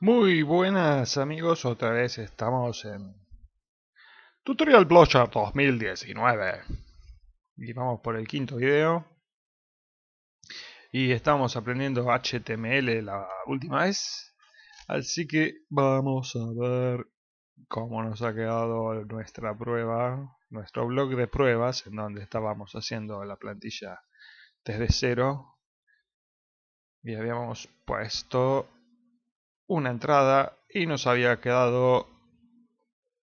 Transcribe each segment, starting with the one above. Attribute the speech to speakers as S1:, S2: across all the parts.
S1: Muy buenas amigos, otra vez estamos en Tutorial Blogger 2019 Y vamos por el quinto video Y estamos aprendiendo HTML la última vez Así que vamos a ver cómo nos ha quedado nuestra prueba Nuestro blog de pruebas en donde estábamos haciendo la plantilla desde cero Y habíamos puesto una entrada y nos había quedado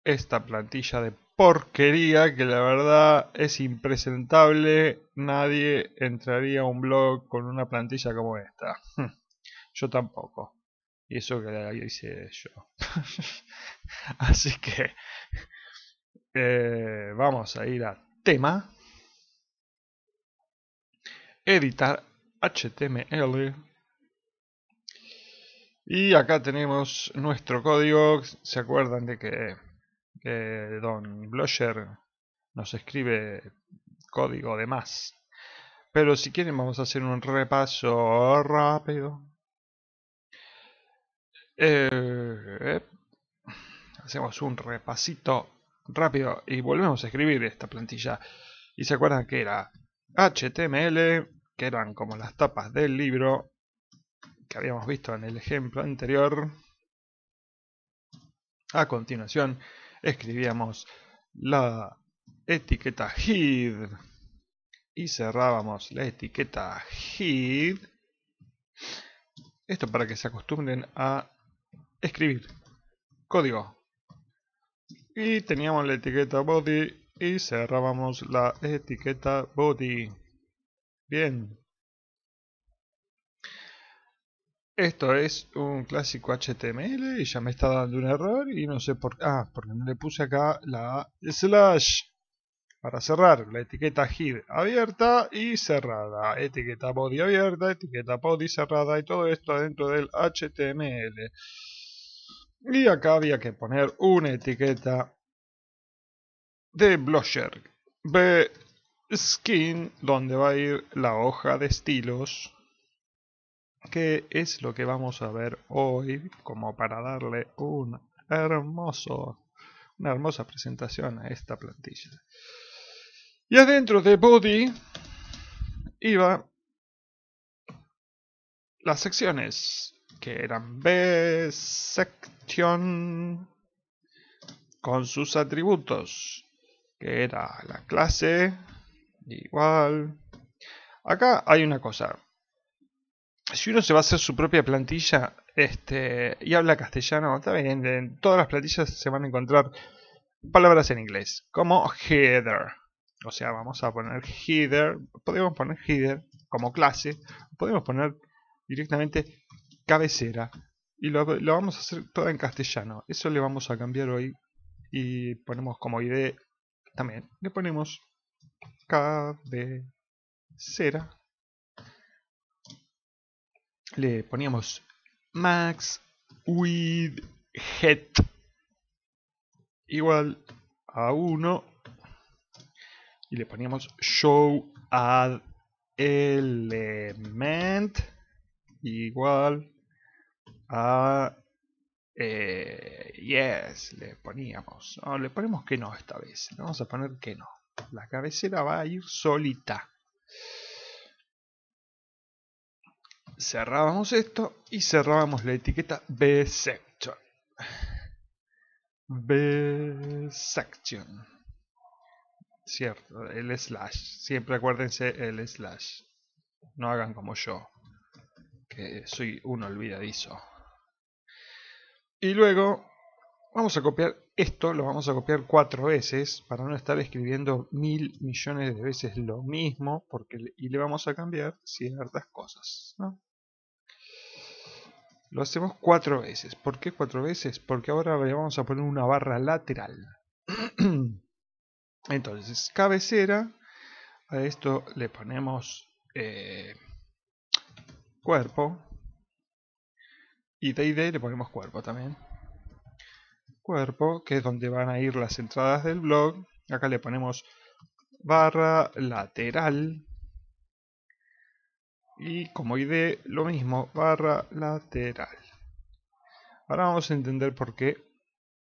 S1: esta plantilla de porquería que la verdad es impresentable. Nadie entraría a un blog con una plantilla como esta. Yo tampoco. Y eso que le hice yo. Así que eh, vamos a ir a tema. Editar HTML y acá tenemos nuestro código. ¿Se acuerdan de que, Don Blosher nos escribe código de más? Pero si quieren vamos a hacer un repaso rápido. Eh, hacemos un repasito rápido y volvemos a escribir esta plantilla. Y se acuerdan que era HTML, que eran como las tapas del libro, que habíamos visto en el ejemplo anterior, a continuación escribíamos la etiqueta HID y cerrábamos la etiqueta HID. Esto para que se acostumbren a escribir código. Y teníamos la etiqueta body y cerrábamos la etiqueta body. Bien. Esto es un clásico HTML y ya me está dando un error y no sé por qué. Ah, porque no le puse acá la slash. Para cerrar, la etiqueta hid abierta y cerrada. Etiqueta body abierta, etiqueta body cerrada y todo esto dentro del HTML. Y acá había que poner una etiqueta de Blosher. B skin, donde va a ir la hoja de estilos que es lo que vamos a ver hoy, como para darle un hermoso, una hermosa presentación a esta plantilla. Y adentro de body iba las secciones, que eran B section con sus atributos, que era la clase, igual. Acá hay una cosa, si uno se va a hacer su propia plantilla este, y habla castellano, está en todas las plantillas se van a encontrar palabras en inglés, como header. O sea, vamos a poner header, podemos poner header como clase, podemos poner directamente cabecera y lo, lo vamos a hacer todo en castellano. Eso le vamos a cambiar hoy y ponemos como ID también, le ponemos cabecera le poníamos max head igual a 1 y le poníamos show add element igual a eh, yes le poníamos no, le ponemos que no esta vez vamos a poner que no la cabecera va a ir solita cerrábamos esto y cerrábamos la etiqueta B-Section. B-Section. Cierto, el slash. Siempre acuérdense el slash. No hagan como yo, que soy un olvidadizo. Y luego vamos a copiar esto, lo vamos a copiar cuatro veces para no estar escribiendo mil millones de veces lo mismo porque, y le vamos a cambiar ciertas cosas. ¿no? Lo hacemos cuatro veces. ¿Por qué cuatro veces? Porque ahora le vamos a poner una barra lateral. Entonces, cabecera. A esto le ponemos eh, cuerpo. Y de ID le ponemos cuerpo también. Cuerpo, que es donde van a ir las entradas del blog. Acá le ponemos barra lateral y como ID lo mismo, barra lateral. Ahora vamos a entender por qué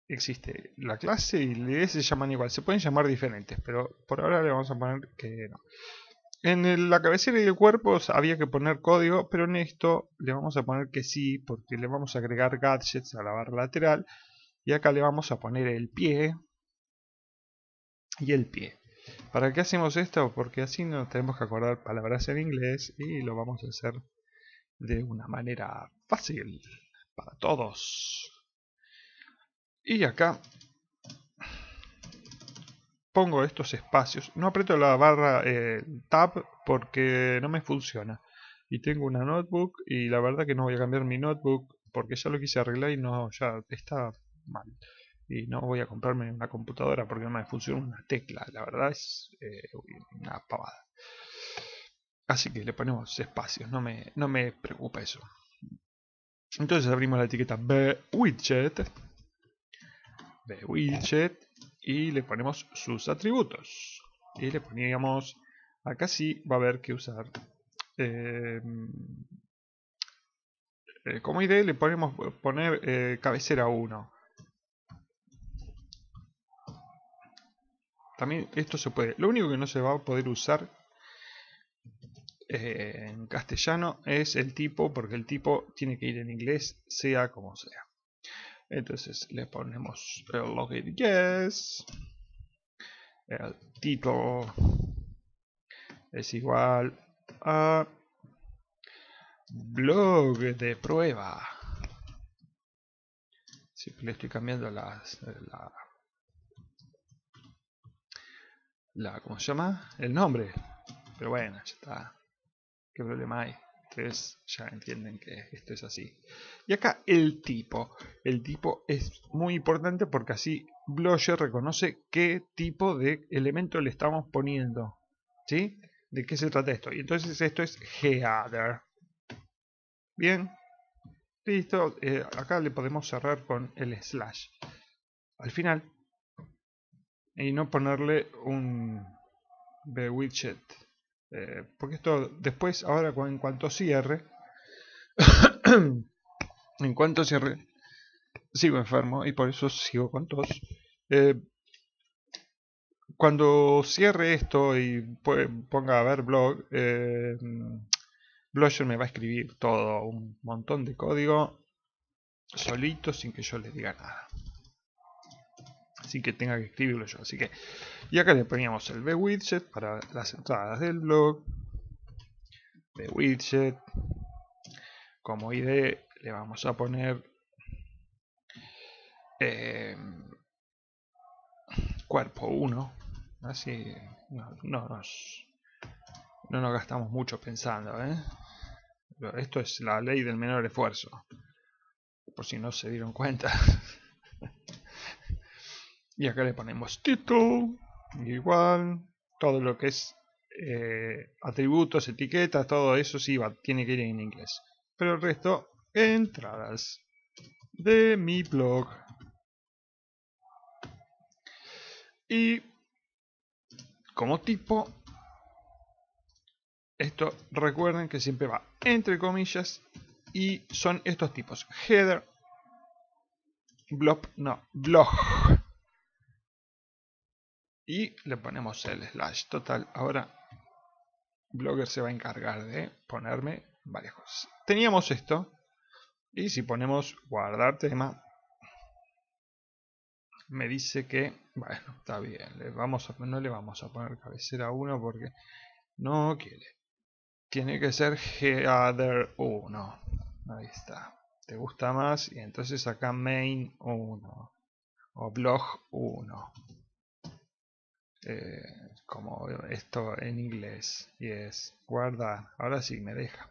S1: existe la clase y las ID se llaman igual. Se pueden llamar diferentes, pero por ahora le vamos a poner que no. En la cabecera y el cuerpo había que poner código, pero en esto le vamos a poner que sí, porque le vamos a agregar gadgets a la barra lateral. Y acá le vamos a poner el pie y el pie. ¿Para qué hacemos esto? Porque así nos tenemos que acordar palabras en inglés y lo vamos a hacer de una manera fácil para todos. Y acá pongo estos espacios. No aprieto la barra eh, tab porque no me funciona. Y tengo una notebook y la verdad que no voy a cambiar mi notebook porque ya lo quise arreglar y no, ya está mal y no voy a comprarme una computadora porque no me funciona una tecla. La verdad es eh, una pavada. Así que le ponemos espacios, no me, no me preocupa eso. Entonces abrimos la etiqueta B widget. widget. Y le ponemos sus atributos. Y le poníamos. Acá sí va a haber que usar. Eh, eh, como ID le ponemos poner cabecera 1. También esto se puede. Lo único que no se va a poder usar eh, en castellano es el tipo, porque el tipo tiene que ir en inglés, sea como sea. Entonces le ponemos el login yes, el título es igual a blog de prueba. si le estoy cambiando las, la, la, ¿cómo se llama? El nombre. Pero bueno, ya está. ¿Qué problema hay? Ustedes ya entienden que esto es así. Y acá el tipo. El tipo es muy importante porque así Blogger reconoce qué tipo de elemento le estamos poniendo. ¿Sí? ¿De qué se trata esto? Y entonces esto es header. Bien. Listo. Eh, acá le podemos cerrar con el slash. Al final y no ponerle un widget eh, porque esto después ahora en cuanto cierre en cuanto cierre sigo enfermo y por eso sigo con todos eh, cuando cierre esto y ponga a ver blog eh, Blogger me va a escribir todo un montón de código solito sin que yo le diga nada así que tenga que escribirlo yo. Así que, y acá le poníamos el B-Widget para las entradas del blog. B-Widget. Como ID le vamos a poner eh, cuerpo 1. Así no, nos, no nos gastamos mucho pensando. ¿eh? Esto es la ley del menor esfuerzo. Por si no se dieron cuenta. Y acá le ponemos título, igual, todo lo que es eh, atributos, etiquetas, todo eso sí va, tiene que ir en inglés. Pero el resto, entradas de mi blog. Y como tipo, esto recuerden que siempre va entre comillas y son estos tipos. Header, blog no, blog y le ponemos el slash. Total, ahora Blogger se va a encargar de ponerme varias cosas. Teníamos esto. Y si ponemos guardar tema, me dice que, bueno, está bien, le vamos a, no le vamos a poner cabecera 1 porque no quiere. Tiene que ser header 1. Ahí está. Te gusta más y entonces acá main 1 o blog 1. Eh, como esto en inglés y es guarda Ahora sí me deja.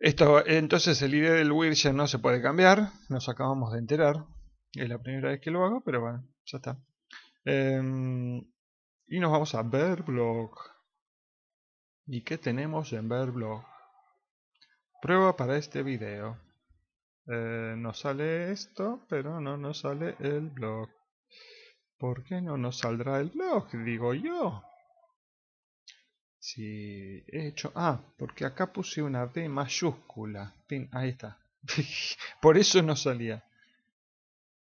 S1: Esto, entonces el ID del widget no se puede cambiar, nos acabamos de enterar. Es la primera vez que lo hago, pero bueno, ya está. Em, y nos vamos a blog ¿Y qué tenemos en blog Prueba para este video. Eh, nos sale esto, pero no nos sale el blog. ¿Por qué no nos saldrá el blog? Digo yo. Si he hecho... Ah, porque acá puse una D mayúscula. ahí está. Por eso no salía.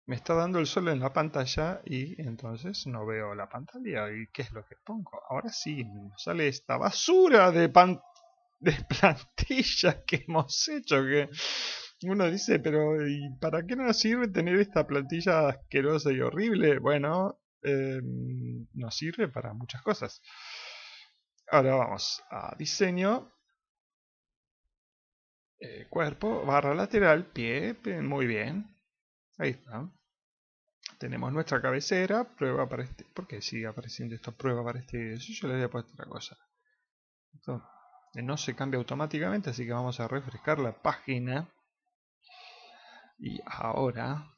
S1: Me está dando el sol en la pantalla y entonces no veo la pantalla. ¿Y qué es lo que pongo? Ahora sí, sale esta basura de, pan... de plantilla que hemos hecho. que uno dice, pero para qué nos sirve tener esta plantilla asquerosa y horrible? Bueno, em, nos sirve para muchas cosas. Ahora vamos a diseño. Eh, cuerpo, barra lateral, pie, muy bien. Ahí está. Tenemos nuestra cabecera, prueba para este... ¿Por qué sigue apareciendo esta prueba para este Yo le había puesto otra cosa. Eh, no se cambia automáticamente, así que vamos a refrescar la página. Y ahora...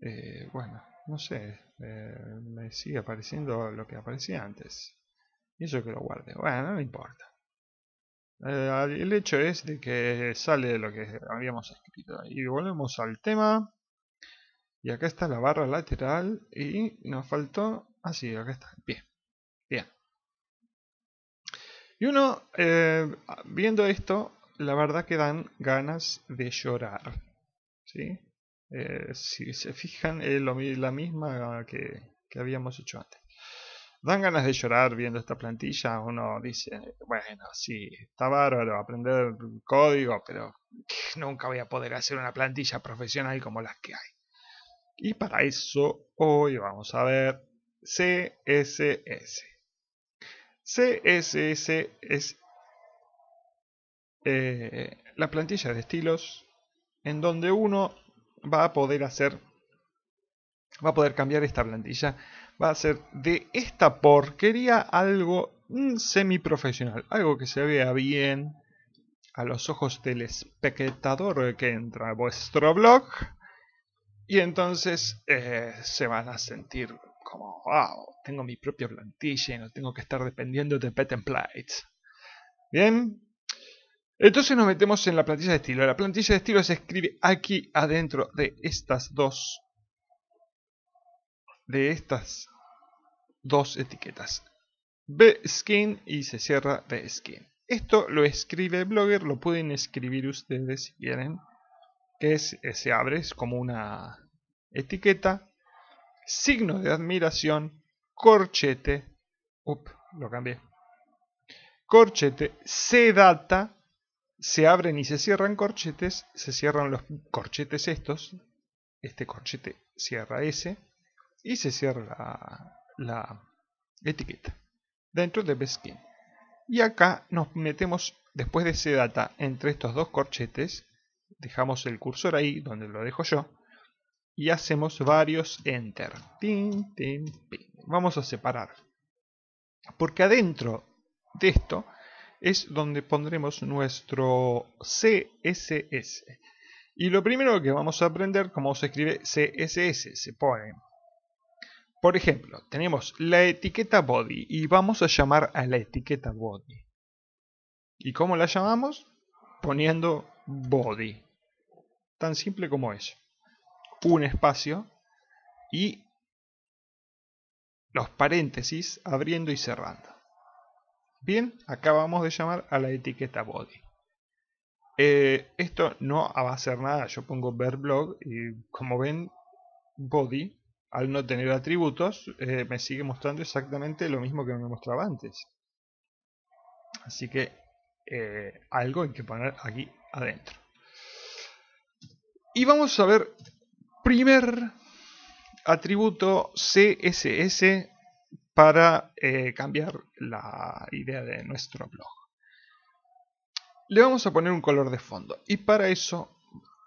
S1: Eh, bueno, no sé, eh, me sigue apareciendo lo que aparecía antes. Y eso que lo guarde. Bueno, no importa. Eh, el hecho es de que sale lo que habíamos escrito. Y volvemos al tema. Y acá está la barra lateral. Y nos faltó... así ah, acá está. Bien. Bien. Y uno, viendo esto, la verdad que dan ganas de llorar. ¿sí? Eh, si se fijan, es lo la misma que, que, habíamos hecho antes. Dan ganas de llorar viendo esta plantilla. Uno dice, bueno, sí, está bárbaro aprender código, pero nunca voy a poder hacer una plantilla profesional como las que hay. Y para eso hoy vamos a ver CSS. CSS es eh, la plantilla de estilos en donde uno va a poder hacer, va a poder cambiar esta plantilla, va a hacer de esta porquería algo mm, semi profesional algo que se vea bien a los ojos del espectador que entra a vuestro blog y entonces eh, se van a sentir como, wow, tengo mi propia plantilla y no tengo que estar dependiendo de pet Bien, entonces nos metemos en la plantilla de estilo. La plantilla de estilo se escribe aquí adentro de estas dos. De estas dos etiquetas. B-Skin y se cierra B-Skin. Esto lo escribe Blogger, lo pueden escribir ustedes si quieren. Que eh, se abre, es como una etiqueta. Signo de admiración. Corchete. Up, lo cambié. Corchete. C data se abren y se cierran corchetes, se cierran los corchetes estos, este corchete cierra ese y se cierra la, etiqueta dentro de BESKIN. Y acá nos metemos después de ese data entre estos dos corchetes, dejamos el cursor ahí donde lo dejo yo y hacemos varios enter. Vamos a separar. Porque adentro de esto es donde pondremos nuestro CSS. Y lo primero que vamos a aprender cómo se escribe CSS, se pone. Por ejemplo, tenemos la etiqueta body y vamos a llamar a la etiqueta body. ¿Y cómo la llamamos? Poniendo body. Tan simple como eso. Un espacio y los paréntesis abriendo y cerrando. Bien, acabamos de llamar a la etiqueta body. Eh, esto no va a hacer nada, yo pongo ver blog y como ven, body, al no tener atributos, eh, me sigue mostrando exactamente lo mismo que me mostraba antes. Así que eh, algo hay que poner aquí adentro. Y vamos a ver primer atributo CSS para eh, cambiar la idea de nuestro blog. Le vamos a poner un color de fondo y para eso,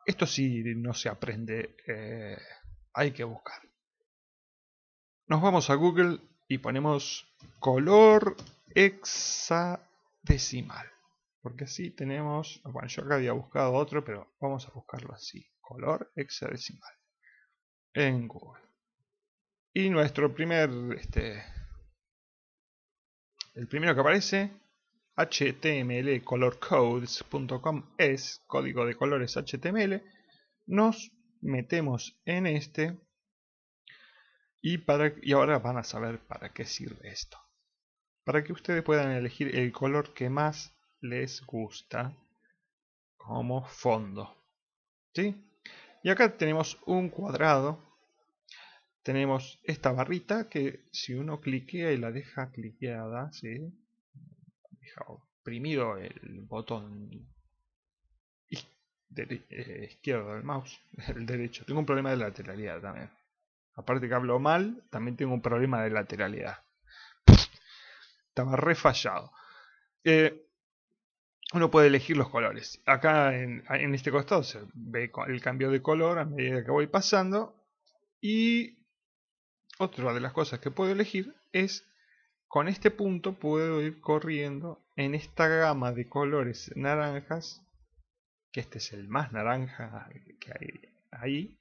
S1: esto sí no se aprende, eh, hay que buscar. Nos vamos a Google y ponemos color hexadecimal. Porque así tenemos, bueno yo acá había buscado otro, pero vamos a buscarlo así, color hexadecimal en Google. Y nuestro primer este, el primero que aparece, htmlcolorcodes.com es código de colores HTML. Nos metemos en este y, y ahora van a saber para qué sirve esto. Para que ustedes puedan elegir el color que más les gusta como fondo. ¿Sí? Y acá tenemos un cuadrado tenemos esta barrita que si uno cliquea y la deja cliqueada, ¿sí? deja oprimido el botón eh, izquierdo del mouse, el derecho. Tengo un problema de lateralidad también. Aparte que hablo mal, también tengo un problema de lateralidad. Estaba re fallado. Eh, uno puede elegir los colores. Acá en, en este costado se ve el cambio de color a medida que voy pasando. Y otra de las cosas que puedo elegir es, con este punto puedo ir corriendo en esta gama de colores naranjas, que este es el más naranja que hay ahí,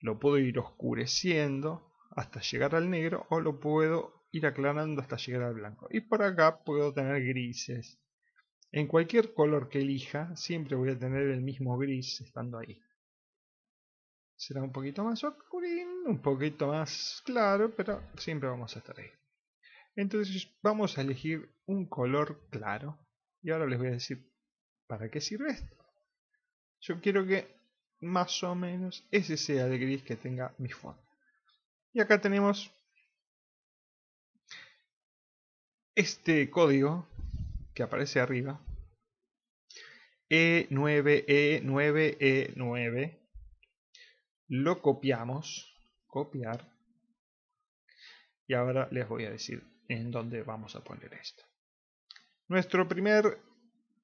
S1: lo puedo ir oscureciendo hasta llegar al negro o lo puedo ir aclarando hasta llegar al blanco. Y por acá puedo tener grises. En cualquier color que elija, siempre voy a tener el mismo gris estando ahí. Será un poquito más oscurín, un poquito más claro, pero siempre vamos a estar ahí. Entonces vamos a elegir un color claro. Y ahora les voy a decir para qué sirve esto. Yo quiero que más o menos ese sea el gris que tenga mi fondo. Y acá tenemos este código que aparece arriba. E9E9E9 lo copiamos, copiar, y ahora les voy a decir en dónde vamos a poner esto. Nuestro primer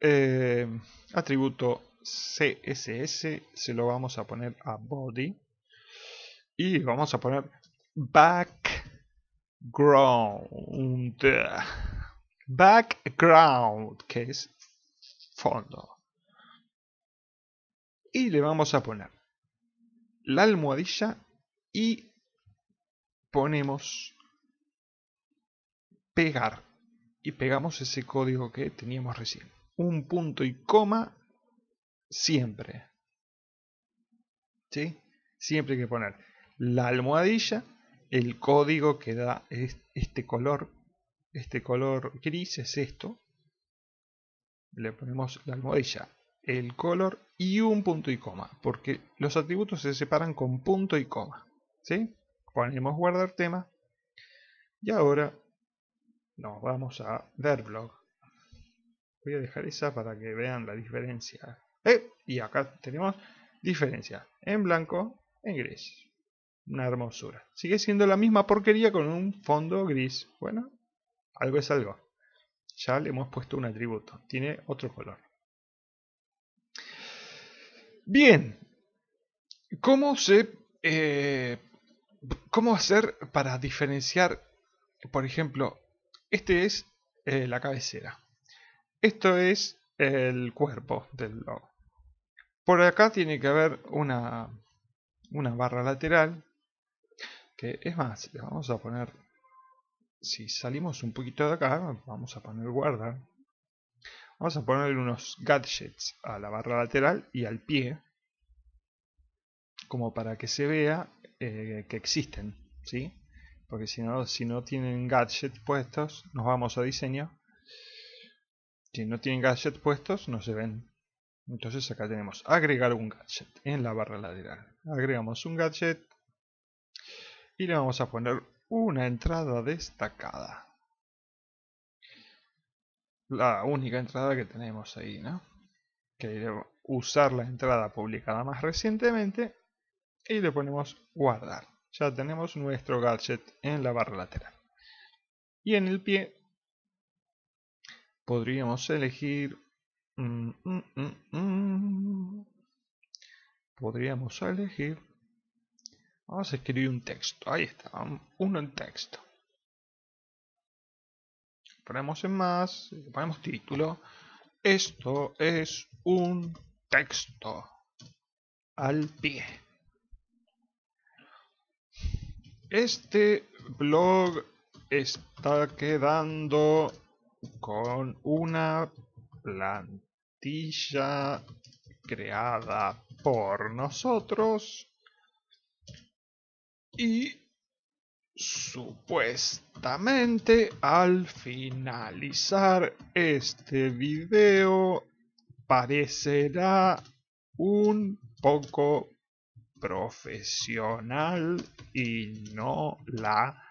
S1: eh, atributo CSS se lo vamos a poner a body y vamos a poner background background que es fondo y le vamos a poner la almohadilla y ponemos pegar y pegamos ese código que teníamos recién. Un punto y coma siempre. ¿Sí? Siempre hay que poner la almohadilla, el código que da este color, este color gris es esto. Le ponemos la almohadilla, el color y un punto y coma, porque los atributos se separan con punto y coma. ¿sí? Ponemos guardar tema y ahora nos vamos a ver blog. Voy a dejar esa para que vean la diferencia. ¡Eh! Y acá tenemos diferencia en blanco, en gris. Una hermosura. Sigue siendo la misma porquería con un fondo gris. Bueno, algo es algo. Ya le hemos puesto un atributo. Tiene otro color. Bien, ¿cómo se... Eh, ¿Cómo hacer para diferenciar, por ejemplo, este es eh, la cabecera, esto es el cuerpo del logo. Por acá tiene que haber una, una barra lateral, que es más, le vamos a poner, si salimos un poquito de acá, vamos a poner guardar Vamos a poner unos gadgets a la barra lateral y al pie, como para que se vea eh, que existen, ¿sí? Porque si no, si no tienen gadgets puestos, nos vamos a diseño. Si no tienen gadgets puestos, no se ven. Entonces acá tenemos agregar un gadget en la barra lateral. Agregamos un gadget y le vamos a poner una entrada destacada la única entrada que tenemos ahí, ¿no? Que usar la entrada publicada más recientemente y le ponemos guardar. Ya tenemos nuestro gadget en la barra lateral. Y en el pie podríamos elegir... Mm, mm, mm, podríamos elegir... Vamos a escribir un texto. Ahí está, uno en texto ponemos en más, ponemos título. Esto es un texto al pie. Este blog está quedando con una plantilla creada por nosotros y Supuestamente al finalizar este video parecerá un poco profesional y no la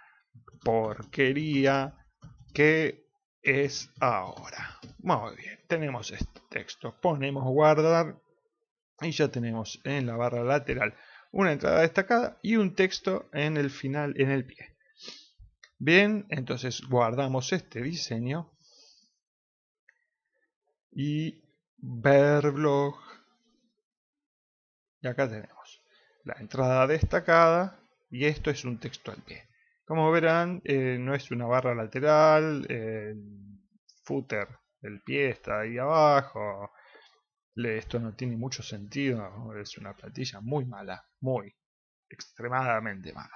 S1: porquería que es ahora. Muy bien, tenemos este texto, ponemos guardar y ya tenemos en la barra lateral una entrada destacada y un texto en el final, en el pie. Bien, entonces guardamos este diseño y ver blog. Y acá tenemos la entrada destacada y esto es un texto al pie. Como verán, eh, no es una barra lateral, el footer el pie está ahí abajo, esto no tiene mucho sentido, es una plantilla muy mala, muy, extremadamente mala.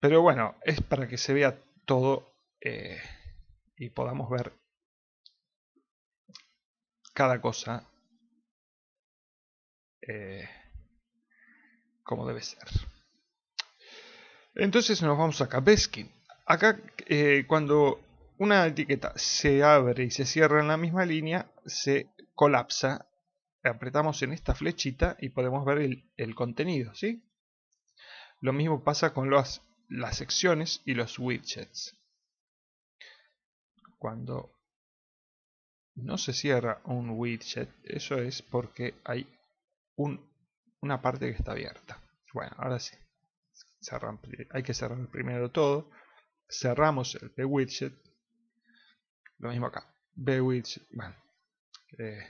S1: Pero bueno, es para que se vea todo eh, y podamos ver cada cosa eh, como debe ser. Entonces nos vamos a Kapeskin. Acá eh, cuando una etiqueta se abre y se cierra en la misma línea, se colapsa, apretamos en esta flechita y podemos ver el, contenido, ¿sí? Lo mismo pasa con las secciones y los widgets. Cuando no se cierra un widget, eso es porque hay una parte que está abierta. Bueno, ahora sí. hay que cerrar primero todo. Cerramos el B-widget. Lo mismo acá. B-widget. Bueno, eh,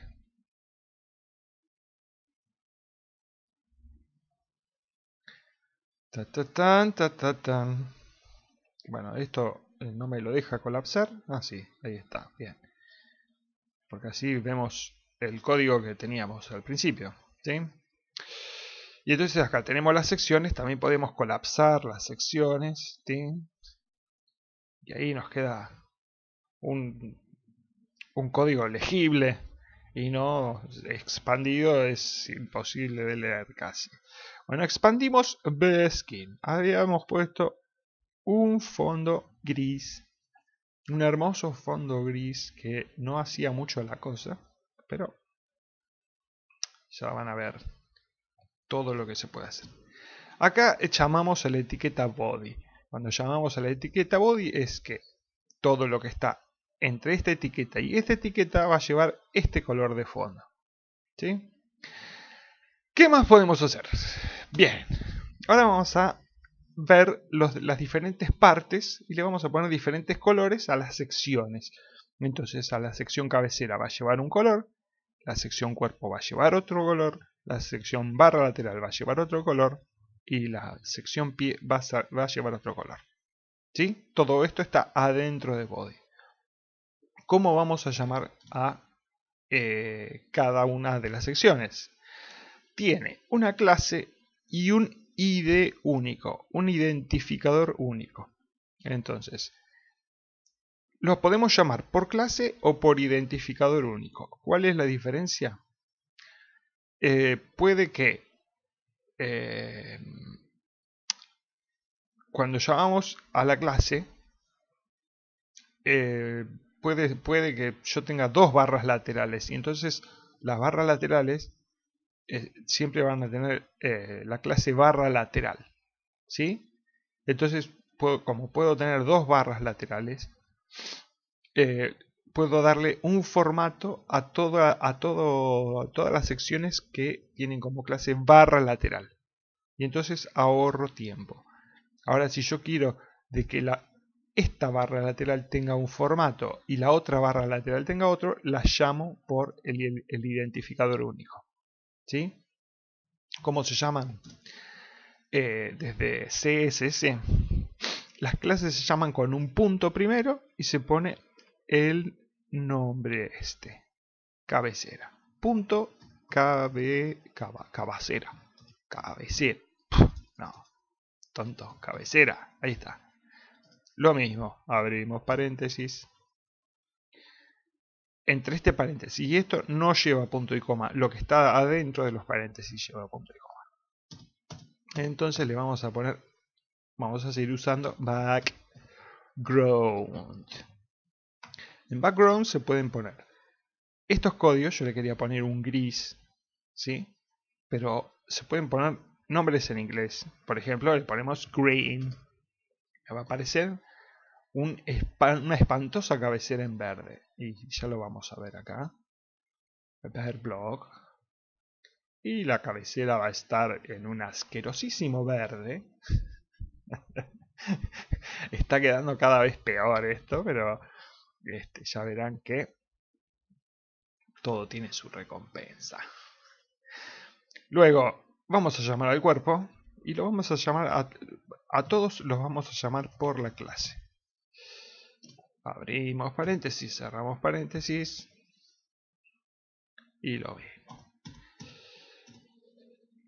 S1: ta, ta, tan, ta, ta, Bueno, esto eh, no me lo deja colapsar. Ah, sí, ahí está, bien. Porque así vemos el código que teníamos al principio. ¿sí? Y entonces acá tenemos las secciones, también podemos colapsar las secciones. Y ahí nos queda un, un código legible y no expandido es imposible de leer casi. Bueno, expandimos B-Skin. Habíamos puesto un fondo gris, un hermoso fondo gris que no hacía mucho la cosa, pero ya van a ver todo lo que se puede hacer. Acá llamamos a la etiqueta body. Cuando llamamos a la etiqueta body es que todo lo que está entre esta etiqueta y esta etiqueta va a llevar este color de fondo. ¿sí? ¿Qué más podemos hacer? Bien, ahora vamos a ver las diferentes partes y le vamos a poner diferentes colores a las secciones. Entonces a la sección cabecera va a llevar un color, la sección cuerpo va a llevar otro color, la sección barra lateral va a llevar otro color y la sección pie va a, va a llevar otro color. ¿Sí? Todo esto está adentro de body cómo vamos a llamar a eh, cada una de las secciones. Tiene una clase y un ID único, un identificador único. Entonces, los podemos llamar por clase o por identificador único. ¿Cuál es la diferencia? Eh, puede que eh, cuando llamamos a la clase, puede, que yo tenga dos barras laterales y entonces las barras laterales eh, siempre van a tener eh, la clase barra lateral. ¿Sí? Entonces, como puedo tener dos barras laterales, eh, puedo darle un formato a, a, todo, todas las secciones que tienen como clase barra lateral. Y entonces ahorro tiempo. Ahora, si yo quiero de que la, esta barra lateral tenga un formato y la otra barra lateral tenga otro, la llamo por el, identificador único. ¿Sí? ¿Cómo se llaman? Eh, desde CSS, las clases se llaman con un punto primero y se pone el nombre este, cabecera. Punto cabecera. Cabecera. No, tonto, cabecera. Ahí está. Lo mismo, abrimos paréntesis. Entre este paréntesis y esto no lleva punto y coma. Lo que está adentro de los paréntesis lleva punto y coma. Entonces le vamos a poner, vamos a seguir usando background. En background se pueden poner estos códigos, yo le quería poner un gris, ¿sí? Pero se pueden poner nombres en inglés. Por ejemplo, le ponemos green. va a aparecer una espantosa cabecera en verde. Y ya lo vamos a ver acá. Ver blog. Y la cabecera va a estar en un asquerosísimo verde. Está quedando cada vez peor esto, pero este, ya verán que todo tiene su recompensa. Luego vamos a llamar al cuerpo y lo vamos a llamar a todos los vamos a llamar por la clase abrimos paréntesis, cerramos paréntesis y lo vemos.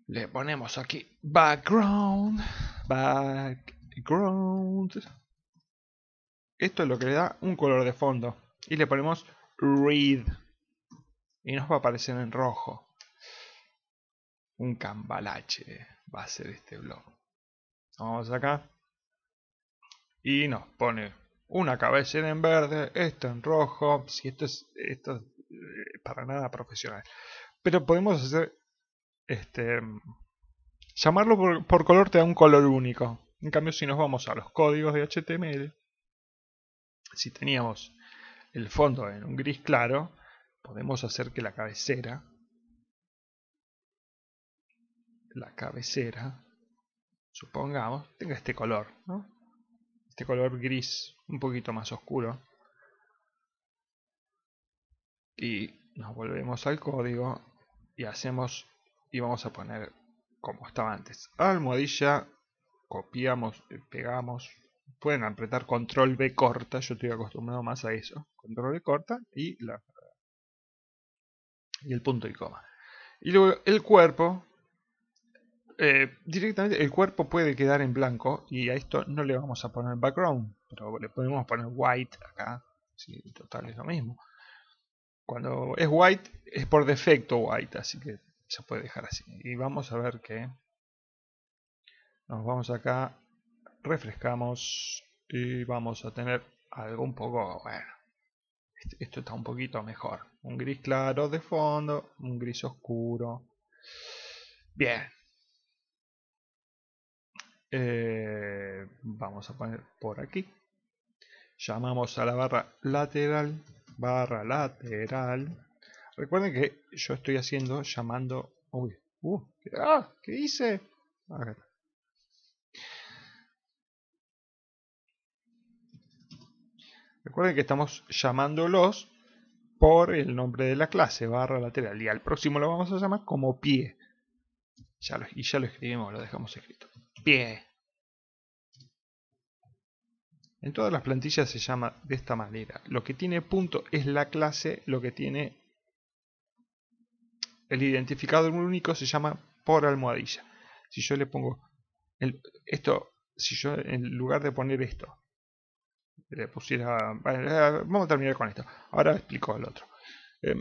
S1: Le ponemos aquí background, background. Esto es lo que le da un color de fondo. Y le ponemos read. Y nos va a aparecer en rojo. Un cambalache va a ser este blog. Vamos acá. Y nos pone una cabecera en verde, esto en rojo. Si esto es, esto eh, para nada profesional. Pero podemos hacer este llamarlo por, por, color te da un color único. En cambio, si nos vamos a los códigos de HTML, si teníamos el fondo en un gris claro, podemos hacer que la cabecera la cabecera supongamos tenga este color ¿no? este color gris un poquito más oscuro. Y nos volvemos al código y hacemos y vamos a poner como estaba antes. Almohadilla, copiamos, eh, pegamos. Pueden apretar control B corta, yo estoy acostumbrado más a eso. Control B corta y, la, y el punto y coma. Y luego el cuerpo, eh, directamente el cuerpo puede quedar en blanco y a esto no le vamos a poner background le podemos poner white acá, si total es lo mismo. Cuando es white, es por defecto white, así que se puede dejar así. Y vamos a ver que nos vamos acá, refrescamos y vamos a tener algo un poco, bueno, esto está un poquito mejor. Un gris claro de fondo, un gris oscuro. Bien. Eh, vamos a poner por aquí llamamos a la barra lateral, barra lateral. Recuerden que yo estoy haciendo, llamando... Uy, uh, ¿qué, ah, hice? Recuerden que estamos llamándolos por el nombre de la clase, barra lateral. Y al próximo lo vamos a llamar como pie. Ya y ya lo escribimos, lo dejamos escrito. Pie. En todas las plantillas se llama de esta manera. Lo que tiene punto es la clase, lo que tiene el identificador único se llama por almohadilla. Si yo le pongo esto, si yo en lugar de poner esto, le pusiera... Eh, vamos a terminar con esto. Ahora explico al otro. Em,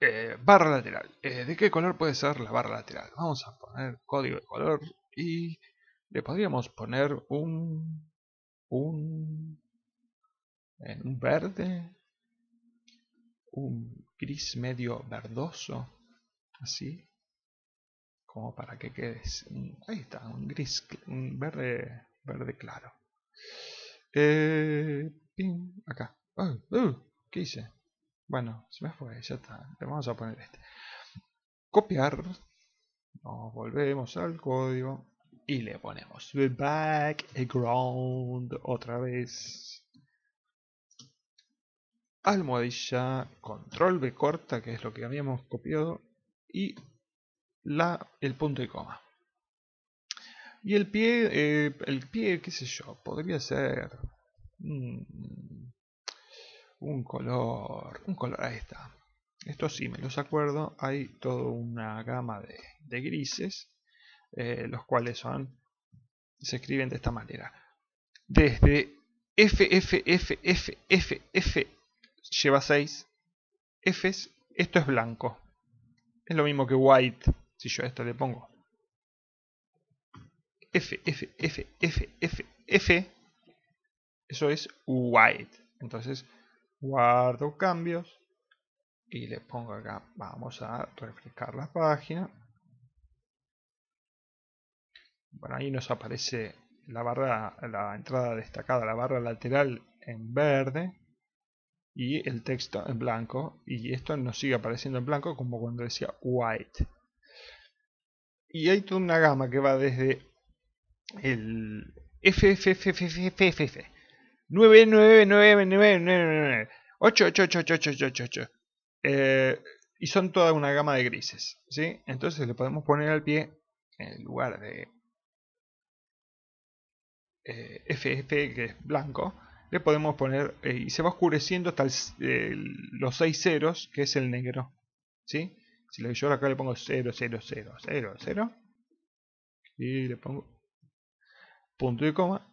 S1: eh, barra lateral. Eh, ¿De qué color puede ser la barra lateral? Vamos a poner código de color y le podríamos poner un un en un verde un gris medio verdoso así como para que quede ahí está un gris un verde verde claro eh, acá uh, qué hice bueno se me fue ya está le vamos a poner este copiar nos volvemos al código y le ponemos ground, otra vez almohadilla control b corta que es lo que habíamos copiado y la, el punto y coma y el pie eh, el pie qué sé yo podría ser mm, un color un color a está esto sí me los acuerdo hay toda una gama de, de grises eh, los cuales son, se escriben de esta manera. Desde f f f f f f lleva 6 Fs, esto es blanco. Es lo mismo que white, si yo a esto le pongo. f f f f f f eso es white. Entonces, guardo cambios y le pongo acá, vamos a refrescar la página. Bueno, ahí nos aparece la barra, la entrada destacada, la barra lateral en verde y el texto en blanco. Y esto nos sigue apareciendo en blanco como cuando decía white. Y hay toda una gama que va desde el FFFFFF 9999 y son toda una gama de grises, ¿sí? Entonces le podemos poner al pie en lugar de FF, eh, que es blanco, le podemos poner, eh, y se va oscureciendo hasta los 6 ceros, que es el negro. ¿sí? Si yo acá le pongo 0, 0, 0, 0, 0, y le pongo punto y coma,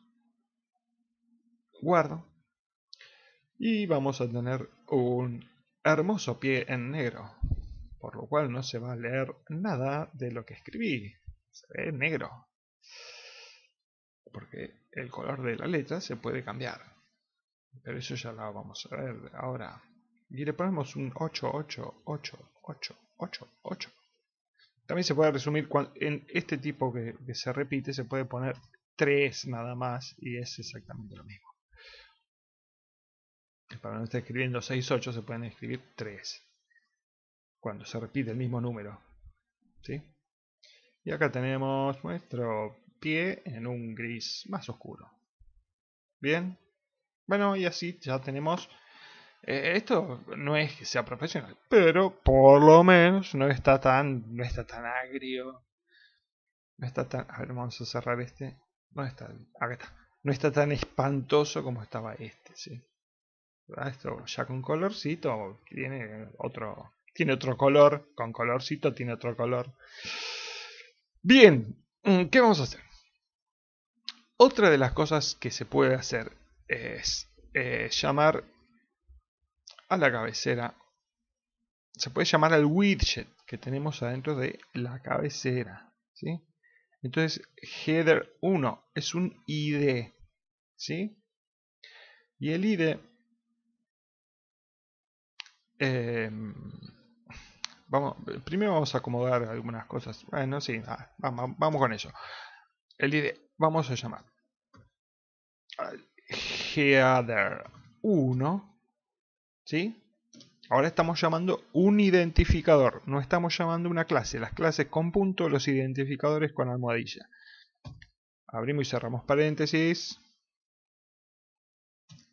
S1: guardo, y vamos a tener un hermoso pie en negro, por lo cual no se va a leer nada de lo que escribí, se ve negro, porque el color de la letra se puede cambiar. Pero eso ya lo vamos a ver ahora. Y le ponemos un 8, 8, 8, 8, 8, 8. También se puede resumir en este tipo que, se repite, se puede poner 3 nada más y es exactamente lo mismo. Para no estar escribiendo 6, 8 se pueden escribir 3. Cuando se repite el mismo número. ¿Sí? Y acá tenemos nuestro pie en un gris más oscuro. Bien. Bueno, y así ya tenemos... Eh, esto no es que sea profesional, pero por lo menos no está tan, no está tan agrio. No está tan... A ver, vamos a cerrar este. No está... No está tan espantoso como estaba este, ¿sí? Ah, esto ya con colorcito tiene otro... Tiene otro color, con colorcito tiene otro color. Bien, Mm, ¿Qué vamos a hacer? Otra de las cosas que se puede hacer es eh, llamar a la cabecera. Se puede llamar al widget que tenemos adentro de la cabecera. ¿sí? Entonces, header 1 es un ID. ¿sí? Y el ID em, primero vamos a acomodar algunas cosas. Bueno, sí, vamos, con eso. El ID, vamos a llamar. Header 1. ¿Sí? Ahora estamos llamando un identificador. No estamos llamando una clase. Las clases con punto, los identificadores con almohadilla. Abrimos y cerramos paréntesis.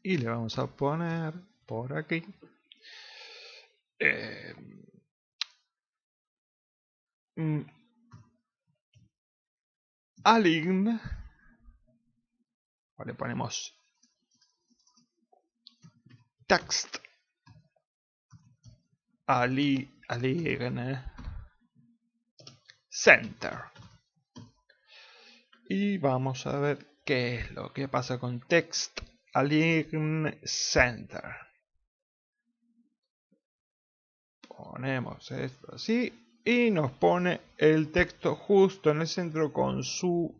S1: Y le vamos a poner por aquí. Eh, Mm. Align. ponemos text align center. Y vamos a ver qué es lo que pasa con text align center. Ponemos esto así y nos pone el texto justo en el centro con su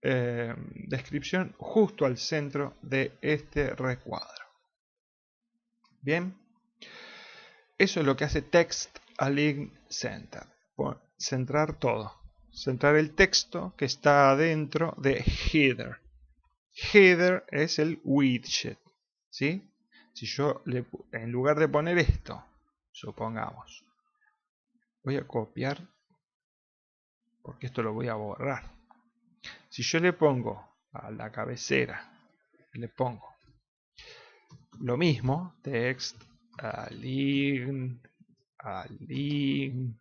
S1: eh, descripción justo al centro de este recuadro. Bien, eso es lo que hace Text Align Center, centrar todo, centrar el texto que está adentro de Header. Header es el widget, ¿sí? Si yo le, en lugar de poner esto, supongamos, voy a copiar porque esto lo voy a borrar si yo le pongo a la cabecera le pongo lo mismo text align align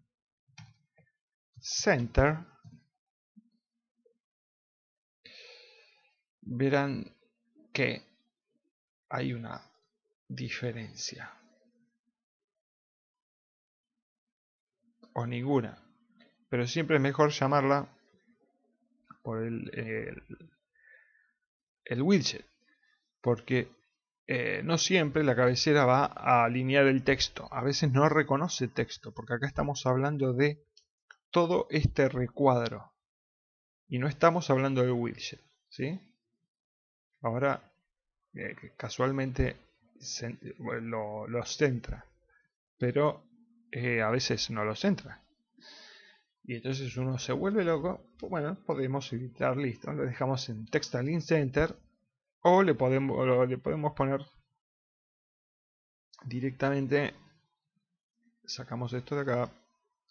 S1: center verán que hay una diferencia o ninguna. Pero siempre es mejor llamarla por el, el, widget, porque eh, no siempre la cabecera va a alinear el texto, a veces no reconoce texto, porque acá estamos hablando de todo este recuadro y no estamos hablando del widget. ¿sí? Ahora, eh, casualmente lo centra, pero eh, a veces no los entra. Y entonces uno se vuelve loco. Pues bueno, podemos editar, listo. Lo dejamos en text Link Center. O le podemos, le podemos poner directamente. Sacamos esto de acá.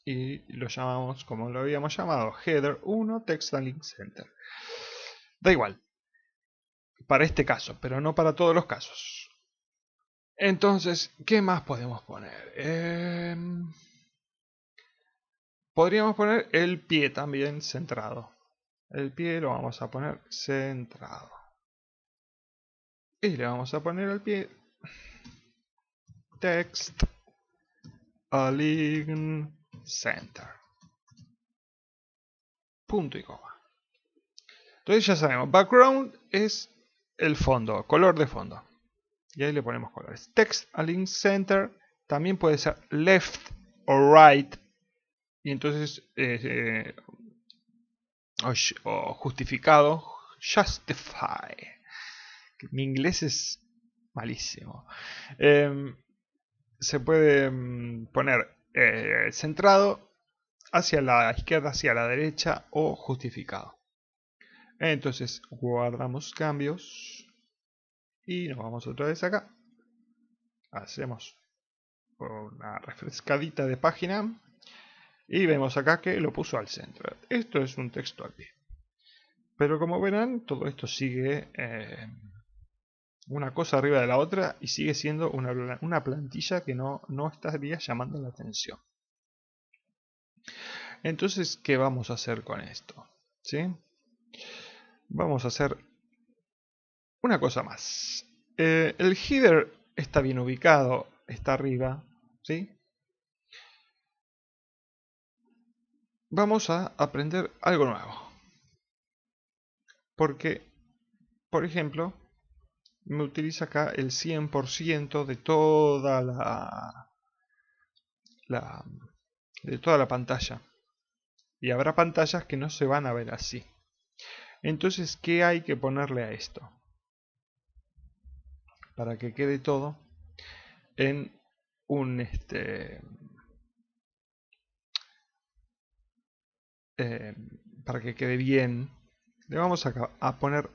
S1: Y lo llamamos como lo habíamos llamado. Header 1 text Link Center. Da igual. Para este caso, pero no para todos los casos. Entonces, ¿qué más podemos poner? Em, podríamos poner el pie también centrado. El pie lo vamos a poner centrado. Y le vamos a poner al pie text align center. Punto y coma. Entonces ya sabemos, background es el fondo, color de fondo. Y ahí le ponemos colores. Text Align Center también puede ser left o right. Y entonces, eh, eh, o, justificado, justify. mi inglés es malísimo. Em, se puede mm, poner eh, centrado hacia la izquierda, hacia la derecha o justificado. Entonces, guardamos cambios. Y nos vamos otra vez acá. Hacemos una refrescadita de página. Y vemos acá que lo puso al centro. Esto es un texto aquí Pero como verán, todo esto sigue eh, una cosa arriba de la otra y sigue siendo una, plantilla que no, no estaría llamando la atención. Entonces, ¿qué vamos a hacer con esto? ¿Sí? Vamos a hacer una cosa más. Eh, el header está bien ubicado, está arriba, ¿sí? Vamos a aprender algo nuevo. Porque, por ejemplo, me utiliza acá el 100% de toda la, de toda la pantalla. Y habrá pantallas que no se van a ver así. Entonces, ¿qué hay que ponerle a esto? para que quede todo en un este eh, para que quede bien le vamos a, a, poner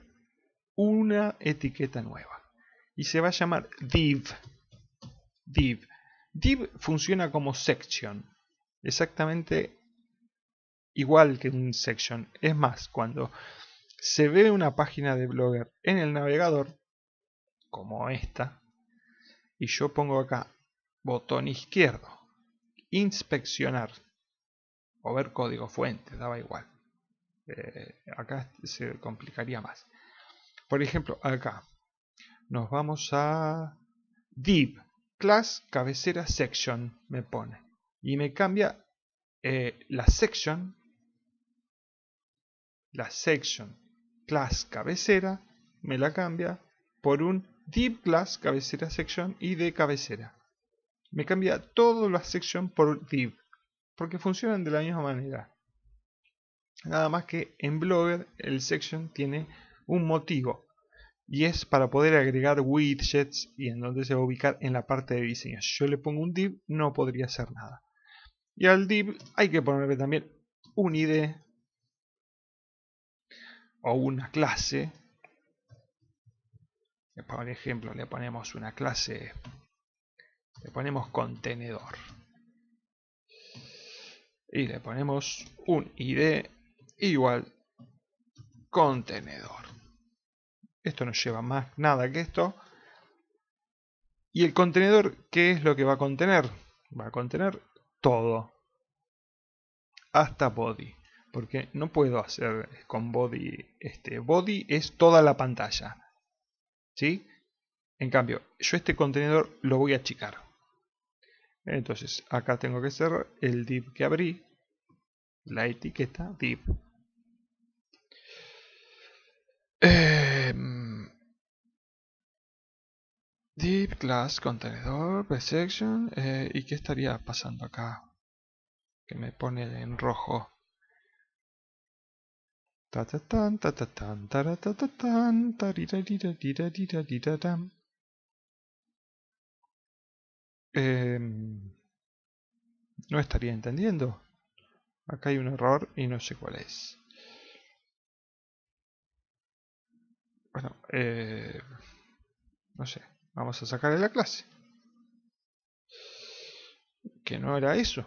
S1: una etiqueta nueva y se va a llamar div div div funciona como section exactamente igual que un section es más cuando se ve una página de blogger en el navegador como esta, y yo pongo acá botón izquierdo, inspeccionar, o ver código fuente, daba igual. Eh, acá se complicaría más. Por ejemplo, acá nos vamos a div class cabecera section me pone y me cambia eh, la section la section class cabecera me la cambia por un div class cabecera section y cabecera. Me cambia todas la section por div, porque funcionan de la misma manera. Nada más que en Blogger el section tiene un motivo y es para poder agregar widgets y en donde se va a ubicar en la parte de diseño. Si yo le pongo un div no podría hacer nada. Y al div hay que ponerle también un id o una clase por ejemplo, le ponemos una clase, le ponemos contenedor. Y le ponemos un ID igual contenedor. Esto no lleva más nada que esto. Y el contenedor, ¿qué es lo que va a contener? Va a contener todo. Hasta body. Porque no puedo hacer con body. Este body es toda la pantalla. ¿sí? En cambio, yo este contenedor lo voy a achicar. Entonces, acá tengo que cerrar el div que abrí, la etiqueta div. Em, div class contenedor section eh, y qué estaría pasando acá que me pone en rojo Em, no estaría entendiendo. Acá hay un error y no sé cuál es. Bueno, eh, no sé. Vamos a sacarle la clase. Que no era eso.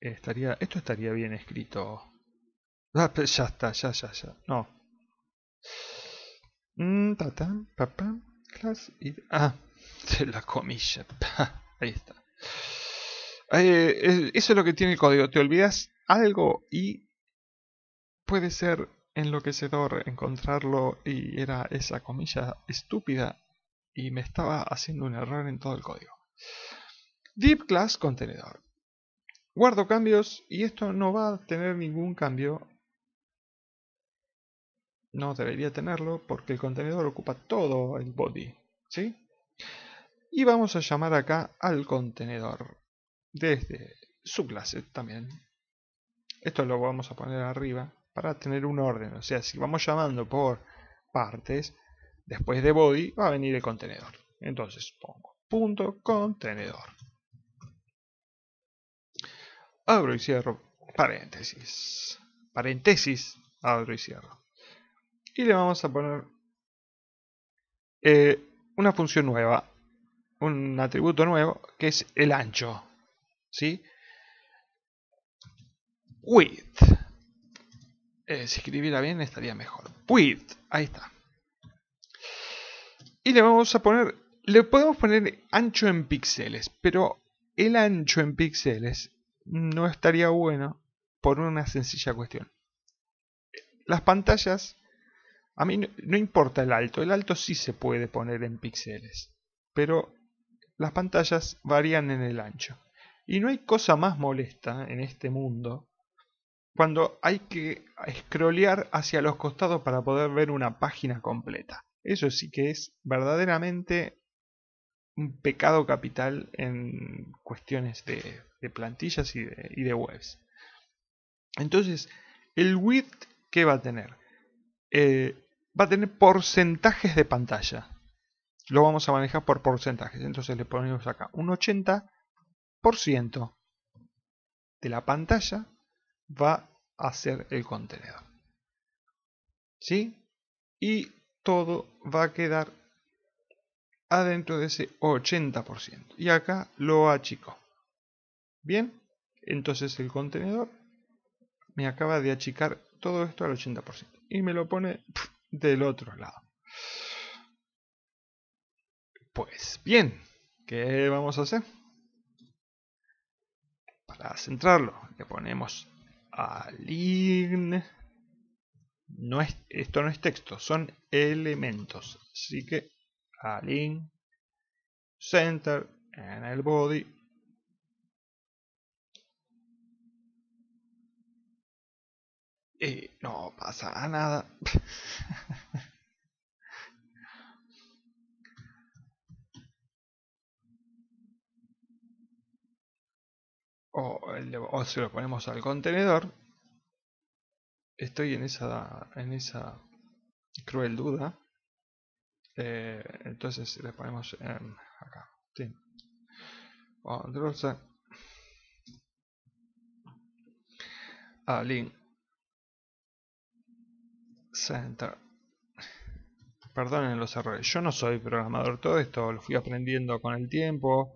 S1: Estaría, esto estaría bien escrito ya está, ya, ya, ya. No. Mm, class Ah, la comilla. Ahí está. Eh, eso es lo que tiene el código. Te olvidas algo y puede ser enloquecedor encontrarlo y era esa comilla estúpida y me estaba haciendo un error en todo el código. Deep class contenedor. Guardo cambios y esto no va a tener ningún cambio no debería tenerlo porque el contenedor ocupa todo el body, ¿sí? Y vamos a llamar acá al contenedor desde su clase también. Esto lo vamos a poner arriba para tener un orden, o sea, si vamos llamando por partes, después de body va a venir el contenedor. Entonces pongo punto contenedor. Abro y cierro paréntesis. Paréntesis, abro y cierro y le vamos a poner eh, una función nueva, un atributo nuevo que es el ancho. ¿sí? Width. Eh, si escribiera bien estaría mejor. Width, ahí está. Y le vamos a poner, le podemos poner ancho en píxeles, pero el ancho en píxeles no estaría bueno por una sencilla cuestión. Las pantallas a mí no, importa el alto, el alto sí se puede poner en píxeles, pero las pantallas varían en el ancho. Y no hay cosa más molesta en este mundo cuando hay que scrollear hacia los costados para poder ver una página completa. Eso sí que es verdaderamente un pecado capital en cuestiones de, plantillas y de, webs. Entonces, el width que va a tener eh, va a tener porcentajes de pantalla. Lo vamos a manejar por porcentajes. Entonces le ponemos acá un 80% de la pantalla va a ser el contenedor. ¿Sí? Y todo va a quedar adentro de ese 80%. Y acá lo achico. Bien, entonces el contenedor me acaba de achicar todo esto al 80%. Y me lo pone del otro lado. Pues bien, ¿qué vamos a hacer? Para centrarlo, le ponemos align. No es, esto no es texto, son elementos. Así que align, center en el body Y eh, no pasa nada. o, o si lo ponemos al contenedor. Estoy en esa, en esa cruel duda. Eh, entonces le ponemos en acá. a ah, ah, link Center. Perdonen los errores. Yo no soy programador. Todo esto lo fui aprendiendo con el tiempo.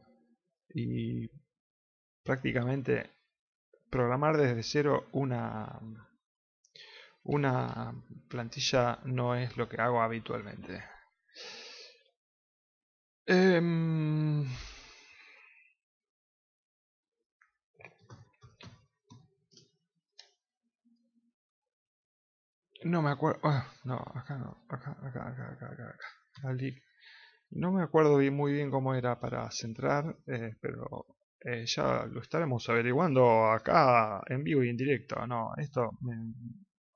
S1: Y prácticamente programar desde cero una, una plantilla no es lo que hago habitualmente. Em, No me acuerdo. Ah, no, acá Acá, acá, acá, acá, acá. No me acuerdo bien, muy bien cómo era para centrar, eh, pero eh, ya lo estaremos averiguando acá en vivo y en directo. No, esto me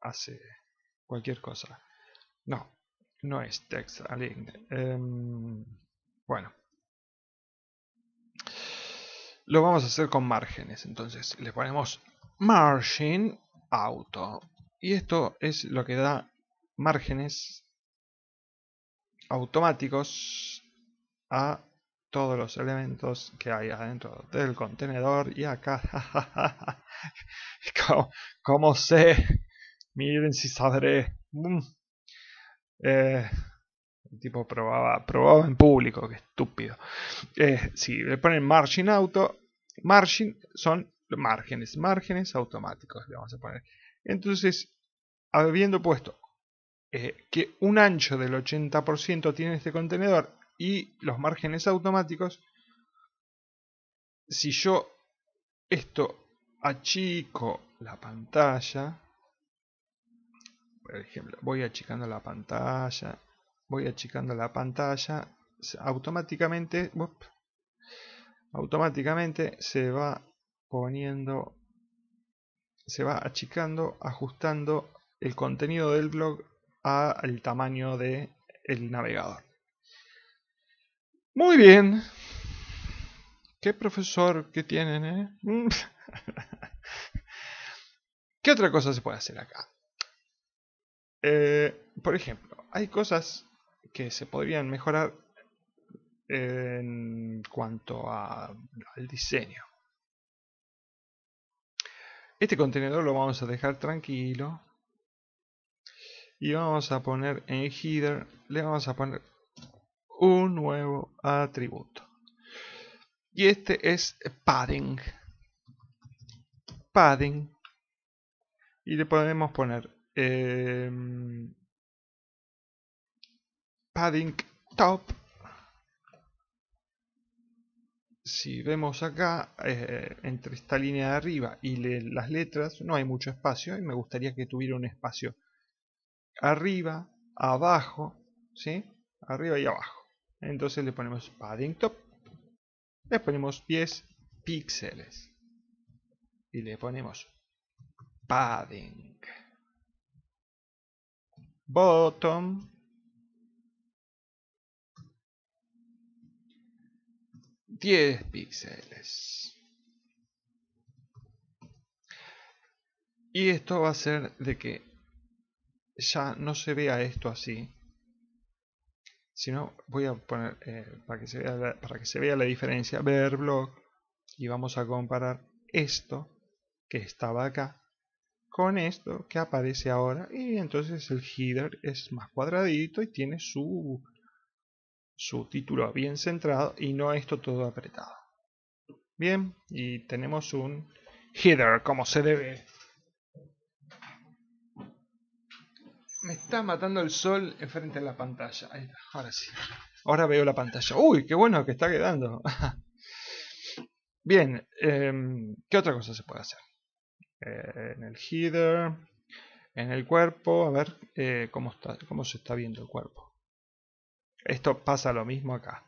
S1: hace cualquier cosa. No, no es text aligned. Em, bueno. Lo vamos a hacer con márgenes. Entonces le ponemos margin auto y esto es lo que da márgenes automáticos a todos los elementos que hay adentro del contenedor y acá ¿Cómo como, sé miren si sabré mm. eh, el tipo probaba probaba en público que estúpido eh, si le ponen margin auto margin son márgenes márgenes automáticos le vamos a poner entonces, habiendo puesto eh, que un ancho del 80% tiene este contenedor y los márgenes automáticos, si yo esto achico la pantalla, por ejemplo, voy achicando la pantalla, voy achicando la pantalla, automáticamente, automáticamente se va poniendo se va achicando, ajustando el contenido del blog al tamaño del el navegador. Muy bien. Qué profesor que tienen, eh? mm. ¿Qué otra cosa se puede hacer acá? Eh, por ejemplo, hay cosas que se podrían mejorar en cuanto al diseño. Este contenedor lo vamos a dejar tranquilo. Y vamos a poner en header, le vamos a poner un nuevo atributo. Y este es padding. Padding. Y le podemos poner em, padding top si vemos acá, eh, entre esta línea de arriba y las letras, no hay mucho espacio y me gustaría que tuviera un espacio arriba, abajo, ¿sí? Arriba y abajo. Entonces le ponemos padding top, le ponemos 10 píxeles y le ponemos padding bottom 10 píxeles. Y esto va a ser de que ya no se vea esto así. Sino voy a poner, eh, para, que se vea la, para que se vea la diferencia, ver blog. Y vamos a comparar esto que estaba acá con esto que aparece ahora. Y entonces el header es más cuadradito y tiene su su título bien centrado y no esto todo apretado. Bien, y tenemos un header como se debe. Me está matando el sol enfrente de la pantalla. ahora sí. Ahora veo la pantalla. Uy, qué bueno que está quedando. Bien, em, ¿qué otra cosa se puede hacer? Eh, en el header, en el cuerpo, a ver eh, cómo, está, cómo se está viendo el cuerpo. Esto pasa lo mismo acá.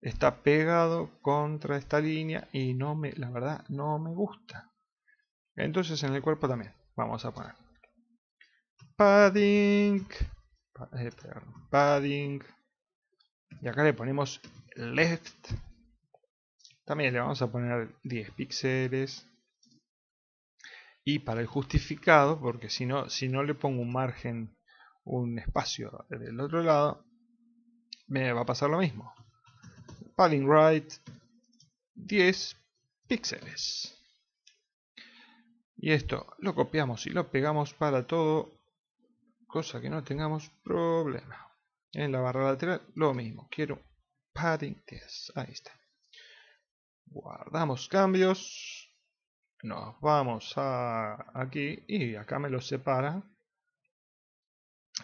S1: Está pegado contra esta línea y no me, la verdad no me gusta. Entonces en el cuerpo también vamos a poner padding, eh, padding, y acá le ponemos left. También le vamos a poner 10 píxeles. Y para el justificado, porque si no, si no le pongo un margen, un espacio del otro lado, me va a pasar lo mismo. Padding Right 10 píxeles. Y esto lo copiamos y lo pegamos para todo, cosa que no tengamos problema. En la barra lateral lo mismo, quiero padding 10, ahí está. Guardamos cambios, nos vamos a aquí y acá me lo separa.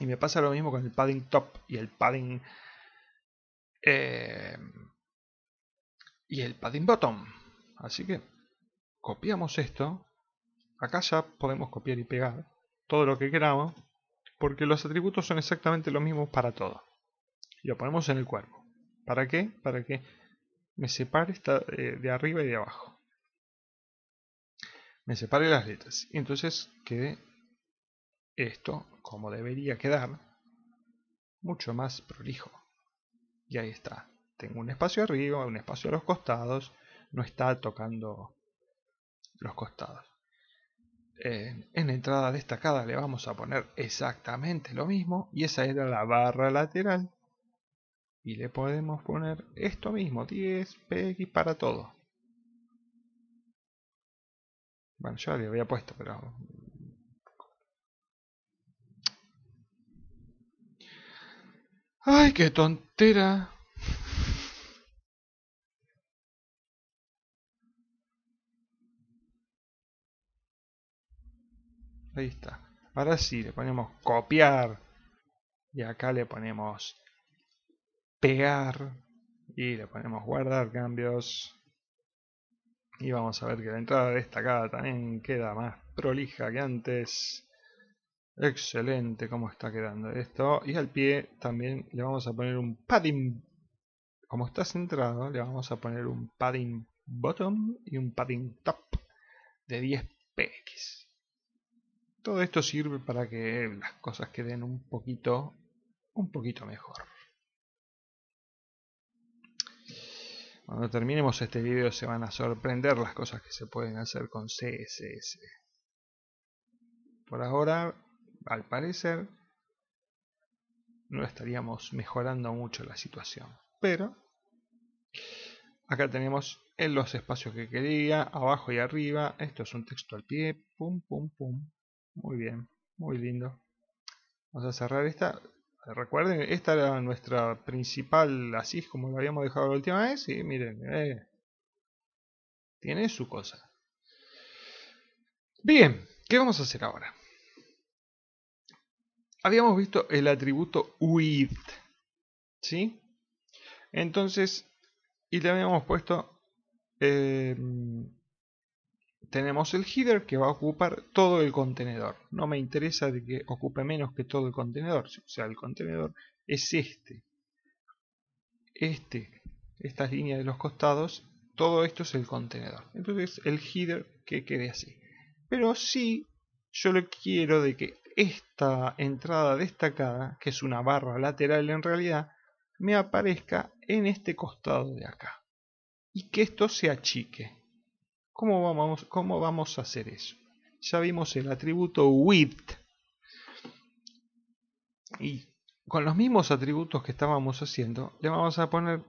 S1: Y me pasa lo mismo con el padding top y el padding eh, y el padding bottom. Así que copiamos esto. Acá ya podemos copiar y pegar todo lo que queramos. Porque los atributos son exactamente los mismos para todo. Y lo ponemos en el cuerpo. ¿Para qué? Para que me separe eh, de arriba y de abajo. Me separe las letras. Y entonces quede esto como debería quedar. Mucho más prolijo y ahí está. Tengo un espacio arriba, un espacio a los costados, no está tocando los costados. Eh, en entrada destacada le vamos a poner exactamente lo mismo y esa era la barra lateral. Y le podemos poner esto mismo, 10 px para todo. Bueno, yo le había puesto, pero ¡Ay, qué tontera! Ahí está. Ahora sí, le ponemos copiar. Y acá le ponemos pegar. Y le ponemos guardar cambios. Y vamos a ver que la entrada destacada también queda más prolija que antes. Excelente cómo está quedando esto. Y al pie también le vamos a poner un padding. Como está centrado, le vamos a poner un padding bottom y un padding top de 10 px. Todo esto sirve para que las cosas queden un poquito, un poquito mejor. Cuando terminemos este video se van a sorprender las cosas que se pueden hacer con CSS. Por ahora al parecer, no estaríamos mejorando mucho la situación. Pero acá tenemos en los espacios que quería, abajo y arriba. Esto es un texto al pie. Pum, pum, pum. Muy bien, muy lindo. Vamos a cerrar esta. Recuerden, esta era nuestra principal, así como lo habíamos dejado la última vez. Y miren, eh, tiene su cosa. Bien, ¿qué vamos a hacer ahora? habíamos visto el atributo width ¿sí? Entonces, y le habíamos puesto, em, tenemos el header que va a ocupar todo el contenedor. No me interesa de que ocupe menos que todo el contenedor, o sea, el contenedor es este. Este, estas líneas de los costados, todo esto es el contenedor. Entonces, el header que quede así. Pero sí, yo lo quiero de que esta entrada destacada, que es una barra lateral en realidad, me aparezca en este costado de acá. Y que esto se achique. ¿Cómo vamos, cómo vamos a hacer eso? Ya vimos el atributo width. Y con los mismos atributos que estábamos haciendo, le vamos a poner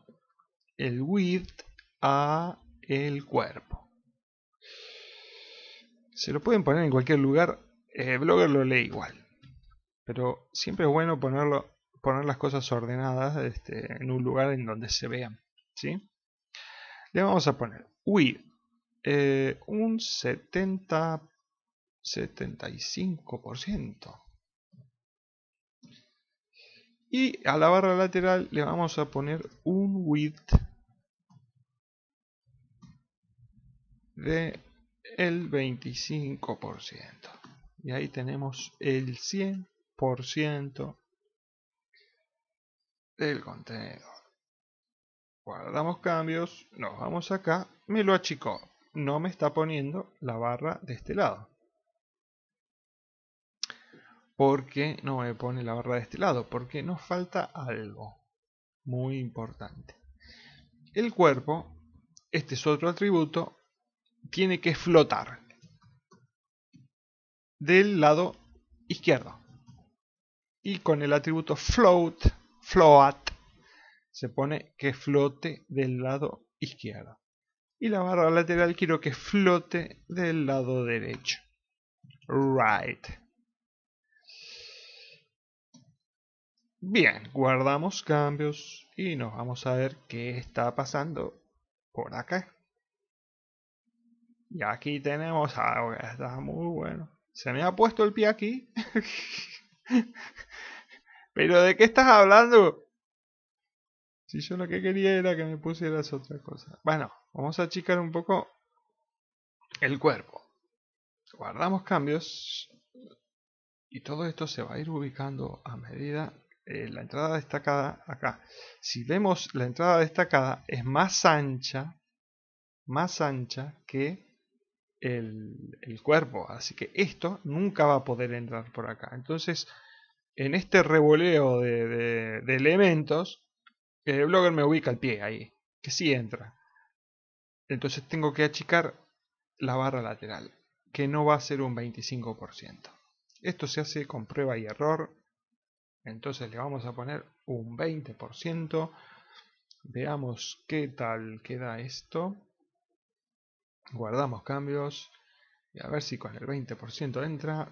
S1: el width a el cuerpo. Se lo pueden poner en cualquier lugar eh, blogger lo lee igual. Pero siempre es bueno ponerlo, poner las cosas ordenadas este, en un lugar en donde se vean. ¿sí? Le vamos a poner width eh, un 70, 75%. Y a la barra lateral le vamos a poner un width de el 25%. Y ahí tenemos el 100% del contenedor. Guardamos cambios, nos vamos acá, me lo achicó. No me está poniendo la barra de este lado. ¿Por qué no me pone la barra de este lado? Porque nos falta algo muy importante. El cuerpo, este es otro atributo, tiene que flotar del lado izquierdo. Y con el atributo float, float, se pone que flote del lado izquierdo. Y la barra lateral quiero que flote del lado derecho. Right. Bien, guardamos cambios y nos vamos a ver qué está pasando por acá. Y aquí tenemos algo que está muy bueno. Se me ha puesto el pie aquí. Pero ¿de qué estás hablando? Si yo lo que quería era que me pusieras otra cosa. Bueno, vamos a achicar un poco el cuerpo. Guardamos cambios. Y todo esto se va a ir ubicando a medida eh, la entrada destacada acá. Si vemos la entrada destacada es más ancha, más ancha que el, cuerpo. Así que esto nunca va a poder entrar por acá. Entonces, en este revoleo de, de elementos, el blogger me ubica el pie ahí, que sí entra. Entonces tengo que achicar la barra lateral, que no va a ser un 25%. Esto se hace con prueba y error. Entonces le vamos a poner un 20%. Veamos qué tal queda esto guardamos cambios y a ver si con el 20% entra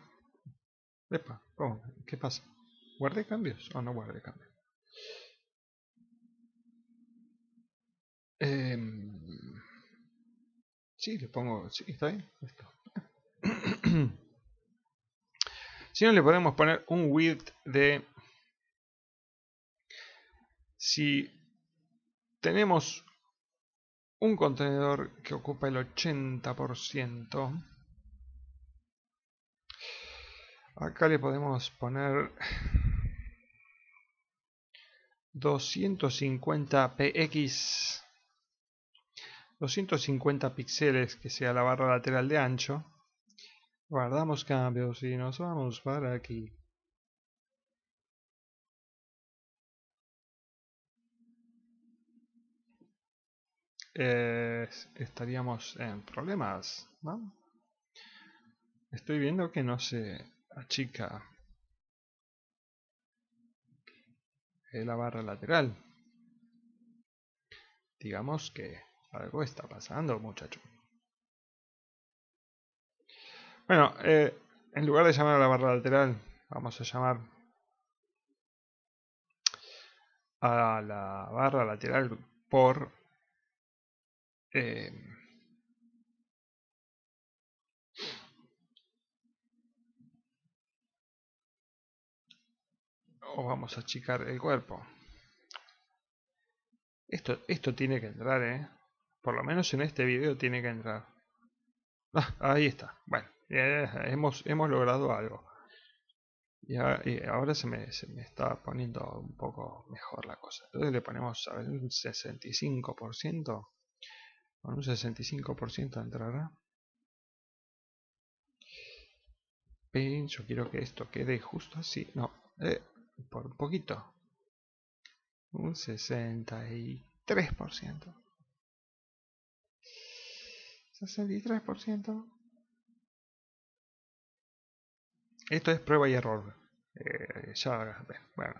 S1: ¿qué pasa? ¿guardé cambios o no guarde cambios? Eh, sí, le pongo, sí, está bien si no le podemos poner un width de si tenemos un contenedor que ocupa el 80%. Acá le podemos poner 250 px 250 píxeles que sea la barra lateral de ancho guardamos cambios y nos vamos para aquí estaríamos en problemas, Estoy viendo que no se achica la barra lateral. Digamos que algo está pasando, muchacho. Bueno, eh, en lugar de llamar a la barra lateral, vamos a llamar a la barra lateral por eh, vamos a achicar el cuerpo. Esto, esto tiene que entrar, ¿eh? Por lo menos en este video tiene que entrar. Ah, ahí está. Bueno, eh, hemos, hemos logrado algo. Y ahora, se, me, se, me, está poniendo un poco mejor la cosa. Entonces le ponemos, a ver, un 65%. Con un 65% entrará. pincho yo quiero que esto quede justo así. No, eh, por un poquito. Un 63%. 63%. Esto es prueba y error. Eh, ya, bueno.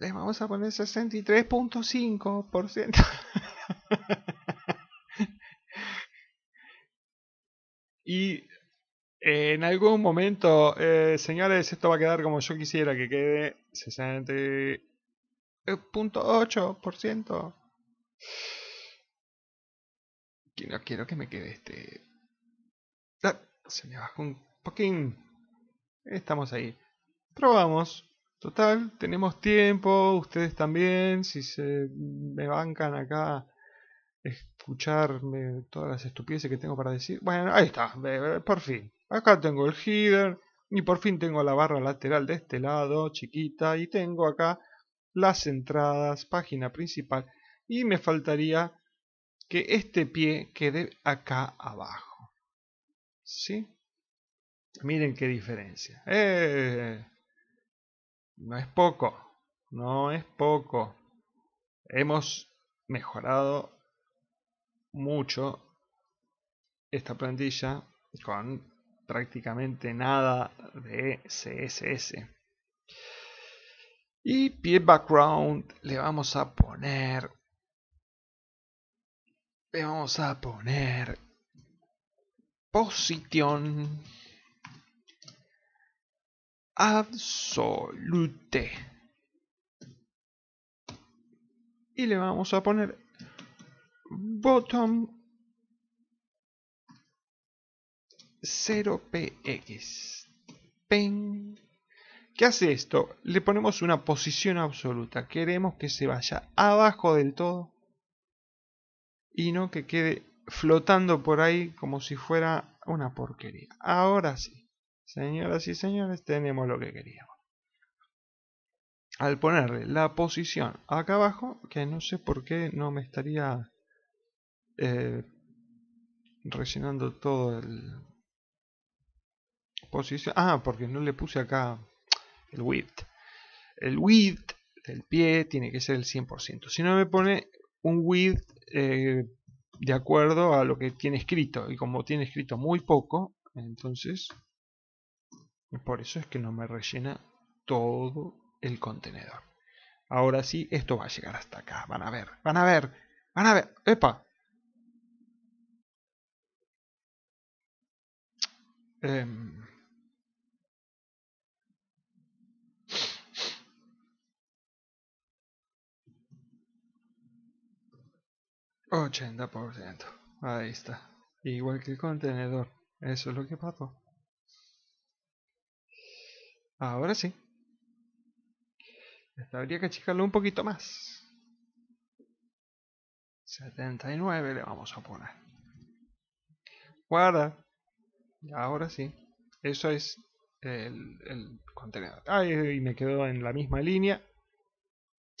S1: Les vamos a poner 63.5%. Y eh, en algún momento, eh, señores, esto va a quedar como yo quisiera que quede 60.8%. No quiero que me quede este... Ah, se me bajó un poquín. Estamos ahí. Probamos. Total, tenemos tiempo, ustedes también, si se me bancan acá escucharme todas las estupideces que tengo para decir. Bueno, ahí está, por fin. Acá tengo el header y por fin tengo la barra lateral de este lado, chiquita, y tengo acá las entradas, página principal y me faltaría que este pie quede acá abajo. ¿Sí? Miren qué diferencia. ¡Eh! No es poco, no es poco. Hemos mejorado mucho esta plantilla con prácticamente nada de CSS. Y pie background le vamos a poner. Le vamos a poner position absolute. Y le vamos a poner bottom 0px. ¿Qué hace esto? Le ponemos una posición absoluta. Queremos que se vaya abajo del todo y no que quede flotando por ahí como si fuera una porquería. Ahora sí, señoras y señores, tenemos lo que queríamos. Al ponerle la posición acá abajo, que no sé por qué no me estaría eh, rellenando todo el posición. Ah, porque no le puse acá el width. El width del pie tiene que ser el 100%. Si no me pone un width eh, de acuerdo a lo que tiene escrito. Y como tiene escrito muy poco, entonces por eso es que no me rellena todo el contenedor. Ahora sí, esto va a llegar hasta acá. Van a ver, van a ver, van a ver. ¡Epa! Eh, Ochenta por ciento. Ahí está. Igual que el contenedor. Eso es lo que pasó. Ahora sí. Habría que achicarlo un poquito más. 79 le vamos a poner. Guarda. Ahora sí. Eso es el, contenedor. Ahí y me quedo en la misma línea.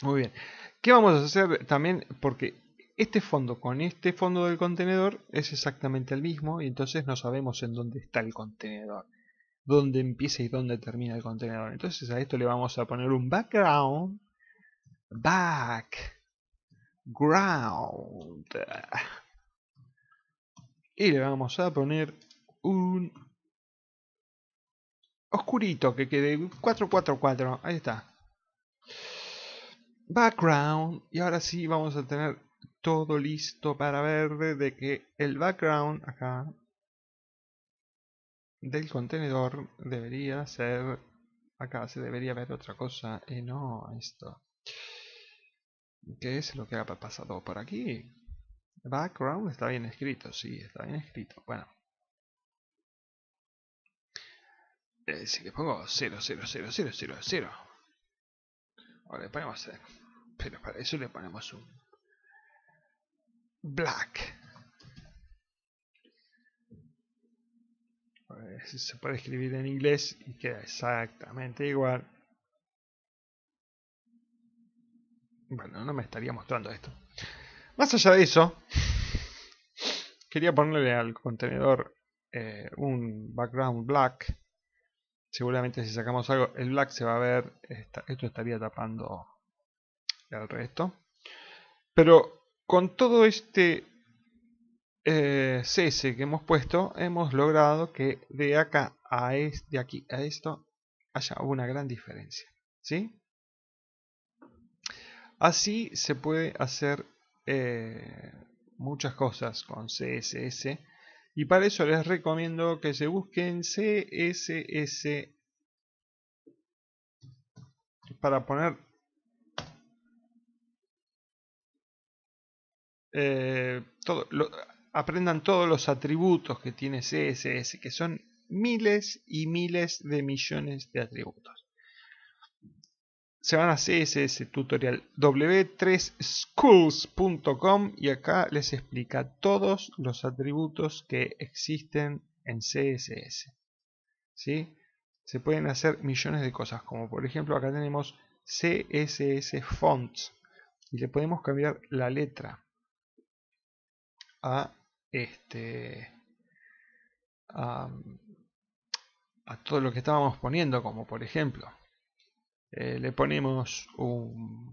S1: Muy bien. ¿Qué vamos a hacer también? Porque este fondo con este fondo del contenedor es exactamente el mismo y entonces no sabemos en dónde está el contenedor. Dónde empieza y dónde termina el contenedor. Entonces a esto le vamos a poner un background. Background. Y le vamos a poner un oscurito que quede 444. Ahí está. Background. Y ahora sí vamos a tener todo listo para ver de que el background acá del contenedor debería ser acá se debería ver otra cosa y no esto qué es lo que ha pasado por aquí background está bien escrito sí está bien escrito bueno Eh, si le pongo 0, 0, 0, 0, 0, 0. Ahora le ponemos 0. Eh, pero para eso le ponemos un black. Pues se puede escribir en inglés y queda exactamente igual. Bueno, no me estaría mostrando esto. Más allá de eso, quería ponerle al contenedor eh, un background black seguramente si sacamos algo, el black se va a ver, esto estaría tapando el resto. Pero con todo este eh, que hemos puesto, hemos logrado que de acá a aquí a esto haya una gran diferencia. Así se puede hacer eh, muchas cosas con CSS y para eso les recomiendo que se busquen CSS para poner eh, todo, aprendan todos los atributos que tiene CSS, que son miles y miles de millones de atributos se van a CSS Tutorial w3schools.com y acá les explica todos los atributos que existen en CSS. ¿Sí? Se pueden hacer millones de cosas, como por ejemplo acá tenemos CSS Fonts y le podemos cambiar la letra a este a todo lo que estábamos poniendo como por ejemplo eh, le ponemos un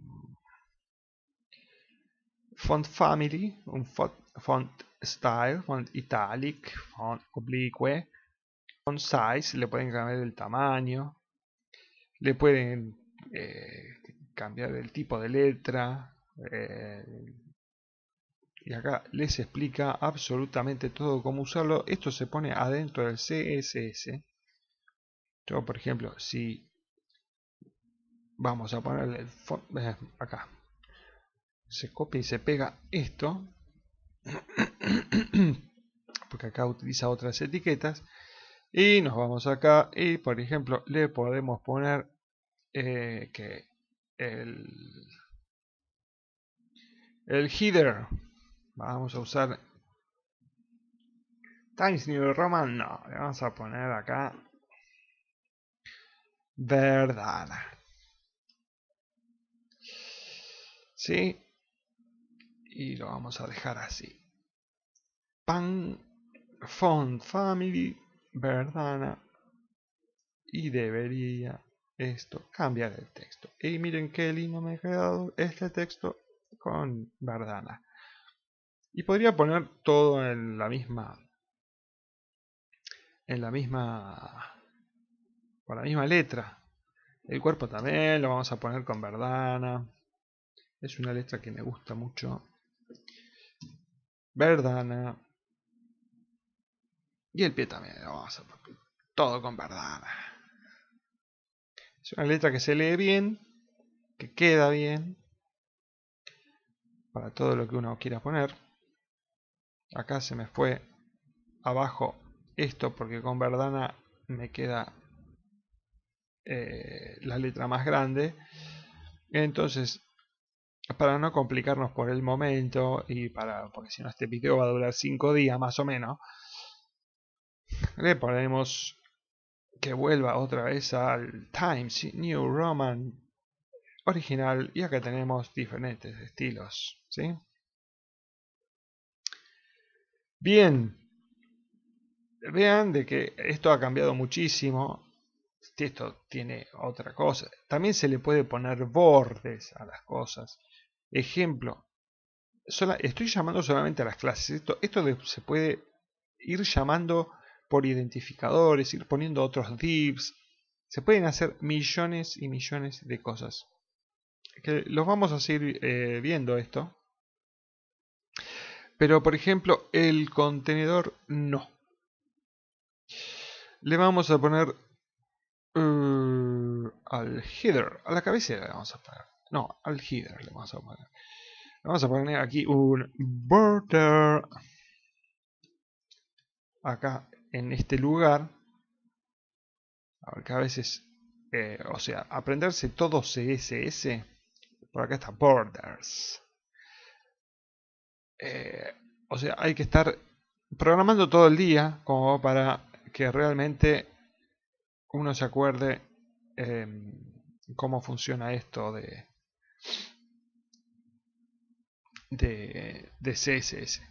S1: font family, un font, style, font italic, font oblique, font size, le pueden cambiar el tamaño, le pueden eh, cambiar el tipo de letra. Eh, y acá les explica absolutamente todo cómo usarlo. Esto se pone adentro del CSS. Yo, por ejemplo, si vamos a ponerle el eh, acá se copia y se pega esto porque acá utiliza otras etiquetas y nos vamos acá y por ejemplo le podemos poner eh, que el, el header vamos a usar Times New Roman no, le vamos a poner acá verdad ¿sí? Y lo vamos a dejar así. Pan, font, family, verdana. Y debería esto cambiar el texto. Y miren qué lindo me ha quedado este texto con verdana. Y podría poner todo en la misma... En la misma... Con la misma letra. El cuerpo también lo vamos a poner con verdana. Es una letra que me gusta mucho. Verdana. Y el pie también. todo con Verdana. Es una letra que se lee bien, que queda bien, para todo lo que uno quiera poner. Acá se me fue abajo esto porque con Verdana me queda eh, la letra más grande. Entonces para no complicarnos por el momento y para porque si no este video va a durar 5 días más o menos le ponemos que vuelva otra vez al Times New Roman original y acá tenemos diferentes estilos ¿sí? bien vean de que esto ha cambiado muchísimo esto tiene otra cosa también se le puede poner bordes a las cosas Ejemplo, estoy llamando solamente a las clases. Esto, esto se puede ir llamando por identificadores, ir poniendo otros divs. Se pueden hacer millones y millones de cosas. Que los vamos a seguir eh, viendo esto. Pero por ejemplo, el contenedor no. Le vamos a poner eh, al header, a la cabecera le vamos a poner. No, al header le vamos a poner. Le vamos a poner aquí un border. Acá en este lugar. que a veces, eh, o sea, aprenderse todo CSS. Por acá está borders. Eh, o sea, hay que estar programando todo el día como para que realmente uno se acuerde em, cómo funciona esto de, de, CSS.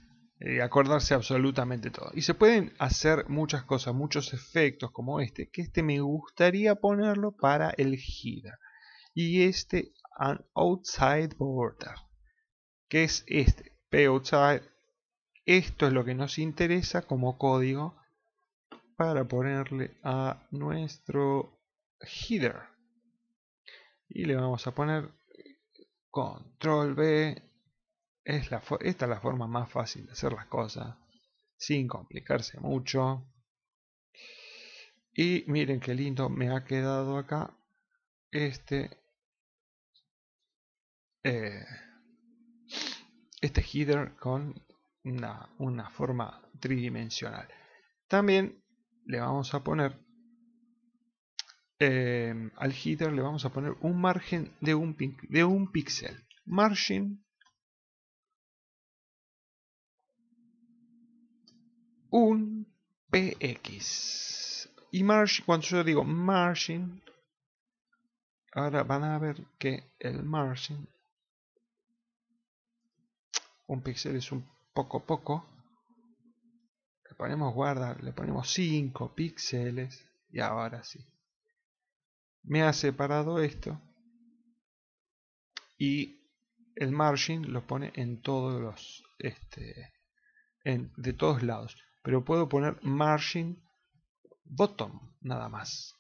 S1: Eh, acordarse absolutamente todo. Y se pueden hacer muchas cosas, muchos efectos como este, que este me gustaría ponerlo para el header. Y este, an outside border, que es este, p outside. Esto es lo que nos interesa como código para ponerle a nuestro header. Y le vamos a poner Control B. Es la esta es la forma más fácil de hacer las cosas. Sin complicarse mucho. Y miren qué lindo me ha quedado acá este, eh, este header con una, una forma tridimensional. También le vamos a poner Em, al header le vamos a poner un margen de un, de un píxel. Margin Un px. Y margin, cuando yo digo margin, ahora van a ver que el margin, un píxel es un poco poco. Le ponemos guarda, le ponemos 5 píxeles y ahora sí me ha separado esto y el margin lo pone en todos los este, en, de todos lados pero puedo poner margin bottom nada más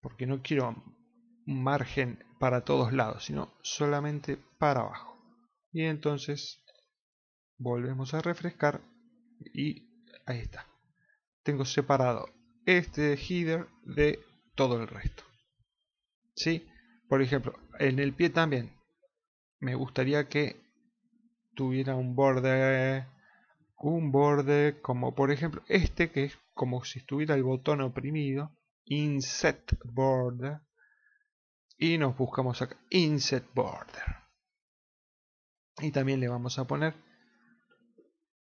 S1: porque no quiero un margen para todos lados sino solamente para abajo y entonces volvemos a refrescar y ahí está tengo separado este header de todo el resto ¿sí? Por ejemplo, en el pie también me gustaría que tuviera un borde un borde como por ejemplo este que es como si estuviera el botón oprimido inset border y nos buscamos acá inset border y también le vamos a poner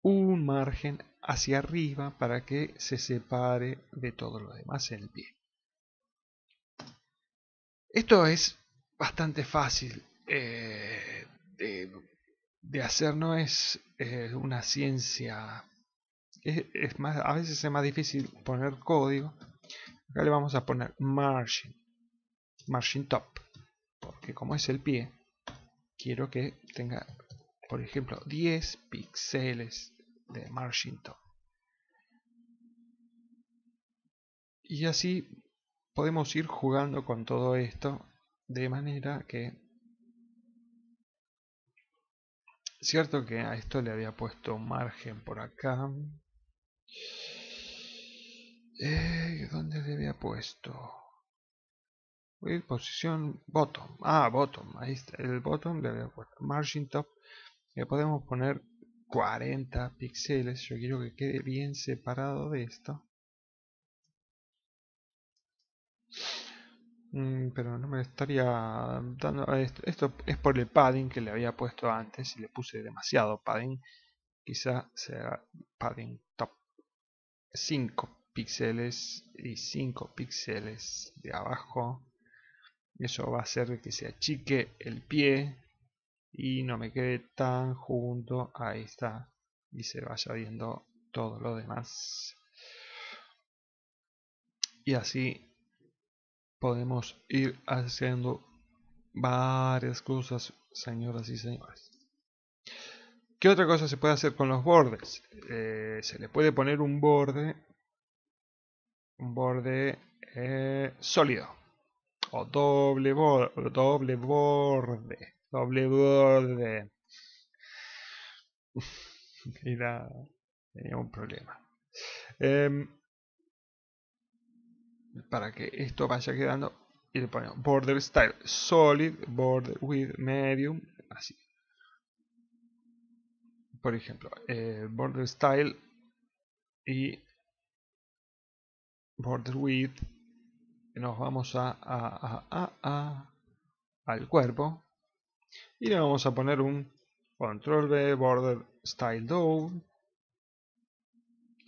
S1: un margen hacia arriba para que se separe de todo lo demás el pie esto es bastante fácil eh, de, hacer, no es eh, una ciencia. Es, más, a veces es más difícil poner código. Acá le vamos a poner margin, margin top, porque como es el pie, quiero que tenga, por ejemplo, 10 píxeles de margin top. Y así podemos ir jugando con todo esto de manera que cierto que a esto le había puesto margen por acá eh, ¿dónde le había puesto? posición bottom ah bottom ahí está el bottom le había puesto margin top le podemos poner 40 píxeles yo quiero que quede bien separado de esto Mm, pero no me estaría dando eh, esto, es por el padding que le había puesto antes y le puse demasiado padding quizá sea padding top 5 píxeles y 5 píxeles de abajo eso va a hacer que se achique el pie y no me quede tan junto ahí está y se vaya viendo todo lo demás y así podemos ir haciendo varias cosas, señoras y señores. ¿Qué otra cosa se puede hacer con los bordes? Eh, se le puede poner un borde, un borde eh, sólido o doble borde, doble borde, doble borde. tenía un problema. Em, para que esto vaya quedando y le ponemos border style solid, border with medium, así. Por ejemplo, eh, border style y border width nos vamos a, al cuerpo y le vamos a poner un control B border style down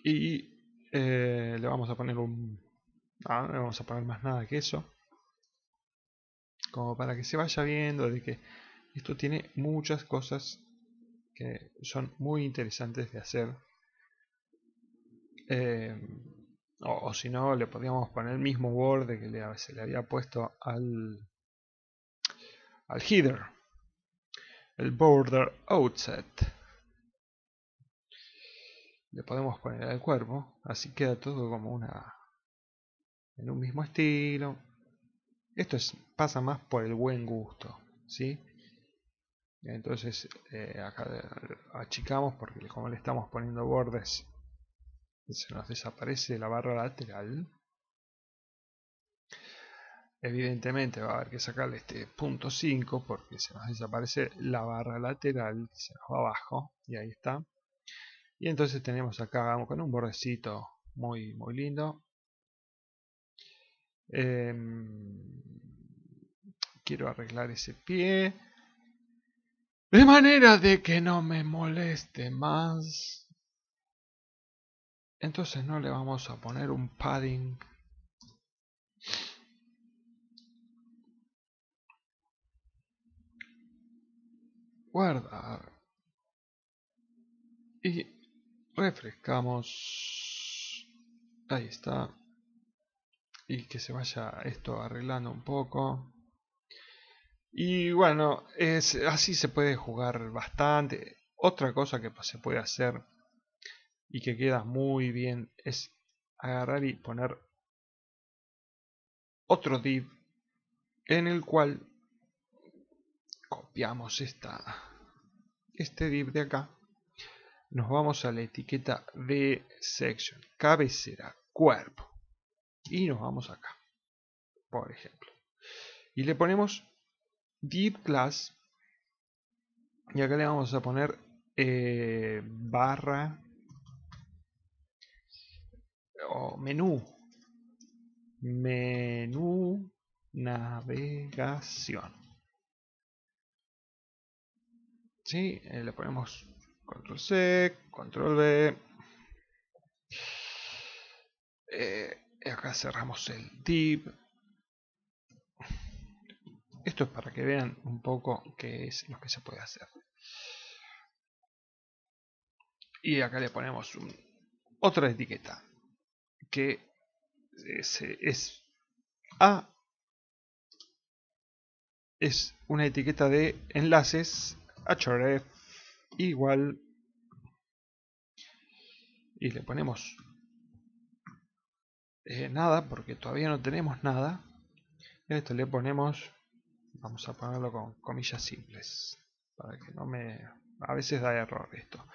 S1: y eh, le vamos a poner un no vamos a poner más nada que eso. Como para que se vaya viendo de que esto tiene muchas cosas que son muy interesantes de hacer. Eh, o, si no, le podríamos poner el mismo borde que le, se le había puesto al, al header. El border outset. Le podemos poner al cuerpo. Así queda todo como una en un mismo estilo. Esto es, pasa más por el buen gusto, ¿sí? Entonces eh, acá achicamos porque como le estamos poniendo bordes, se nos desaparece la barra lateral. Evidentemente va a haber que sacarle este punto 5 porque se nos desaparece la barra lateral, se nos va abajo y ahí está. Y entonces tenemos acá con un bordecito muy, muy lindo Em, quiero arreglar ese pie. De manera de que no me moleste más. Entonces no le vamos a poner un padding. Guardar. Y refrescamos. Ahí está y que se vaya esto arreglando un poco. Y bueno, es, así se puede jugar bastante. Otra cosa que se puede hacer y que queda muy bien es agarrar y poner otro div en el cual copiamos esta, este div de acá. Nos vamos a la etiqueta de section, cabecera, cuerpo y nos vamos acá, por ejemplo. Y le ponemos deep class y acá le vamos a poner eh, barra o menú menú navegación ¿Sí? Eh, le ponemos control C control b acá cerramos el div esto es para que vean un poco qué es lo que se puede hacer y acá le ponemos otra etiqueta que es, es a es una etiqueta de enlaces href igual y le ponemos eh, nada, porque todavía no tenemos nada. esto le ponemos, vamos a ponerlo con comillas simples, para que no me... A veces da error esto.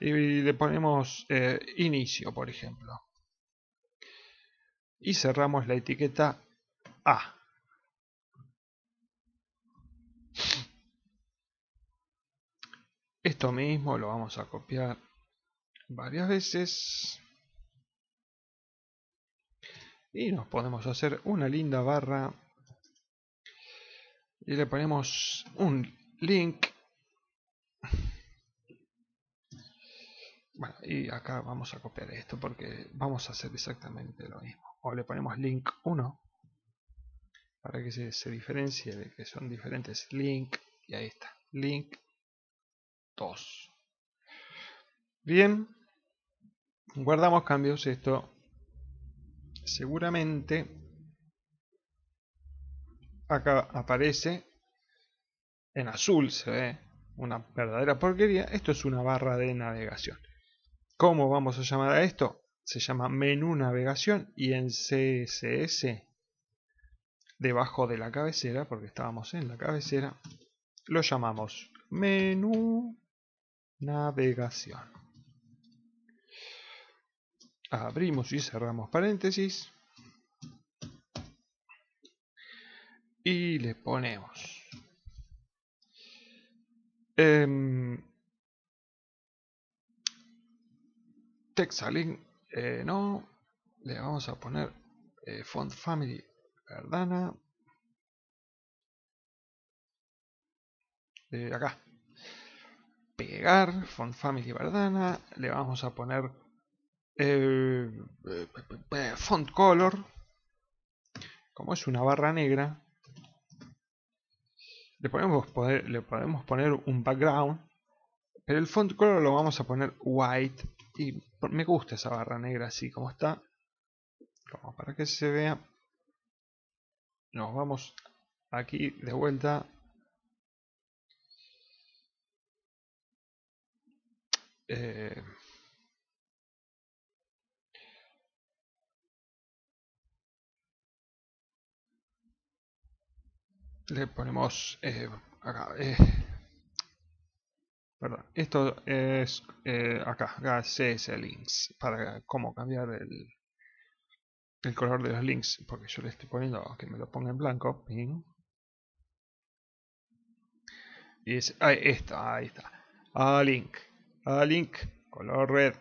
S1: Y le ponemos eh, inicio, por ejemplo. Y cerramos la etiqueta A. Esto mismo lo vamos a copiar varias veces. Y nos podemos hacer una linda barra. Y le ponemos un link. Bueno, y acá vamos a copiar esto porque vamos a hacer exactamente lo mismo. O le ponemos link 1 para que se, se diferencie de que son diferentes link. Y ahí está, link 2. Bien, guardamos cambios. Esto seguramente acá aparece en azul, se ve una verdadera porquería. Esto es una barra de navegación. ¿Cómo vamos a llamar a esto? Se llama menú navegación y en CSS, debajo de la cabecera, porque estábamos en la cabecera, lo llamamos menú navegación abrimos y cerramos paréntesis y le ponemos text em, Texalink eh, no le vamos a poner eh, font family verdana eh, acá pegar font family verdana le vamos a poner eh, eh, font color, como es una barra negra, le podemos, le podemos poner un background, pero el font color lo vamos a poner white, y me gusta esa barra negra así como está, para que se vea, nos vamos aquí de vuelta eh, le ponemos eh, acá, eh, perdón, esto es eh, acá, acá links para cómo cambiar el, el color de los links porque yo le estoy poniendo que me lo ponga en blanco y es, ahí está, ahí está a link, a link, color red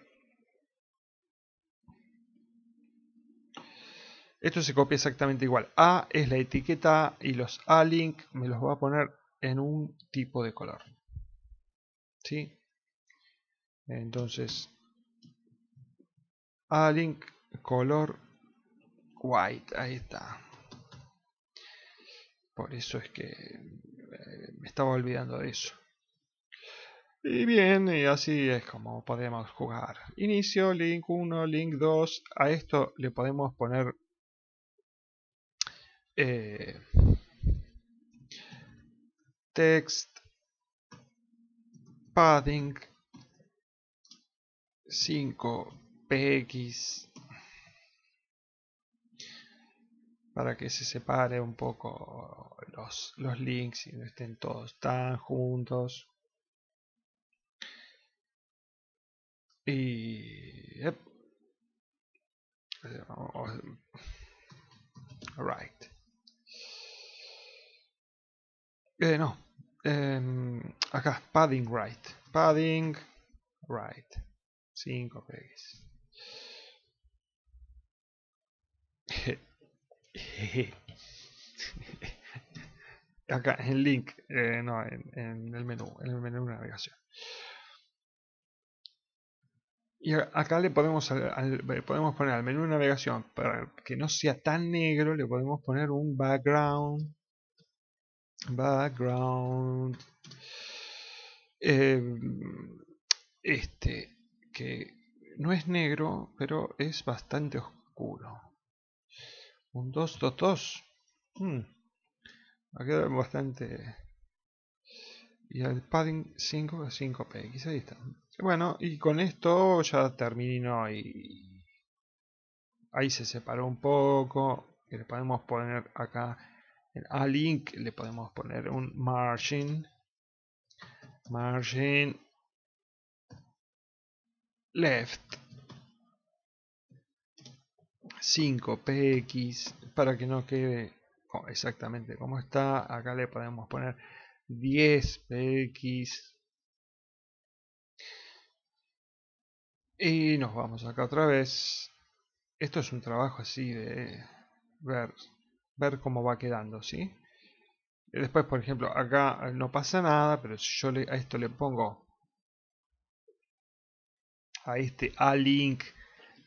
S1: Esto se copia exactamente igual. A es la etiqueta y los A-link me los voy a poner en un tipo de color. ¿Sí? Entonces, A-link color white. Ahí está. Por eso es que eh, me estaba olvidando de eso. Y bien, y así es como podemos jugar. Inicio, link 1, link 2. A esto le podemos poner eh, text padding 5 px para que se separe un poco los, links y no estén todos tan juntos y right Eh, no. Em, acá, padding right. Padding right. 5 pegues. acá, el link. Eh, no, en, el menú. En el menú de navegación. Y acá le podemos, podemos poner al menú de navegación, para que no sea tan negro, le podemos poner un background background em, este que no es negro pero es bastante oscuro un 2 2 2 va a quedar bastante y el padding 5 a 5px ahí está bueno y con esto ya termino y ahí se separó un poco que le podemos poner acá al A-Link le podemos poner un margin margin left 5px para que no quede oh, exactamente como está acá le podemos poner 10px y nos vamos acá otra vez esto es un trabajo así de ver ver cómo va quedando, ¿sí? Eh, después, por ejemplo, acá eh, no pasa nada, pero si yo a esto le pongo a este A-Link,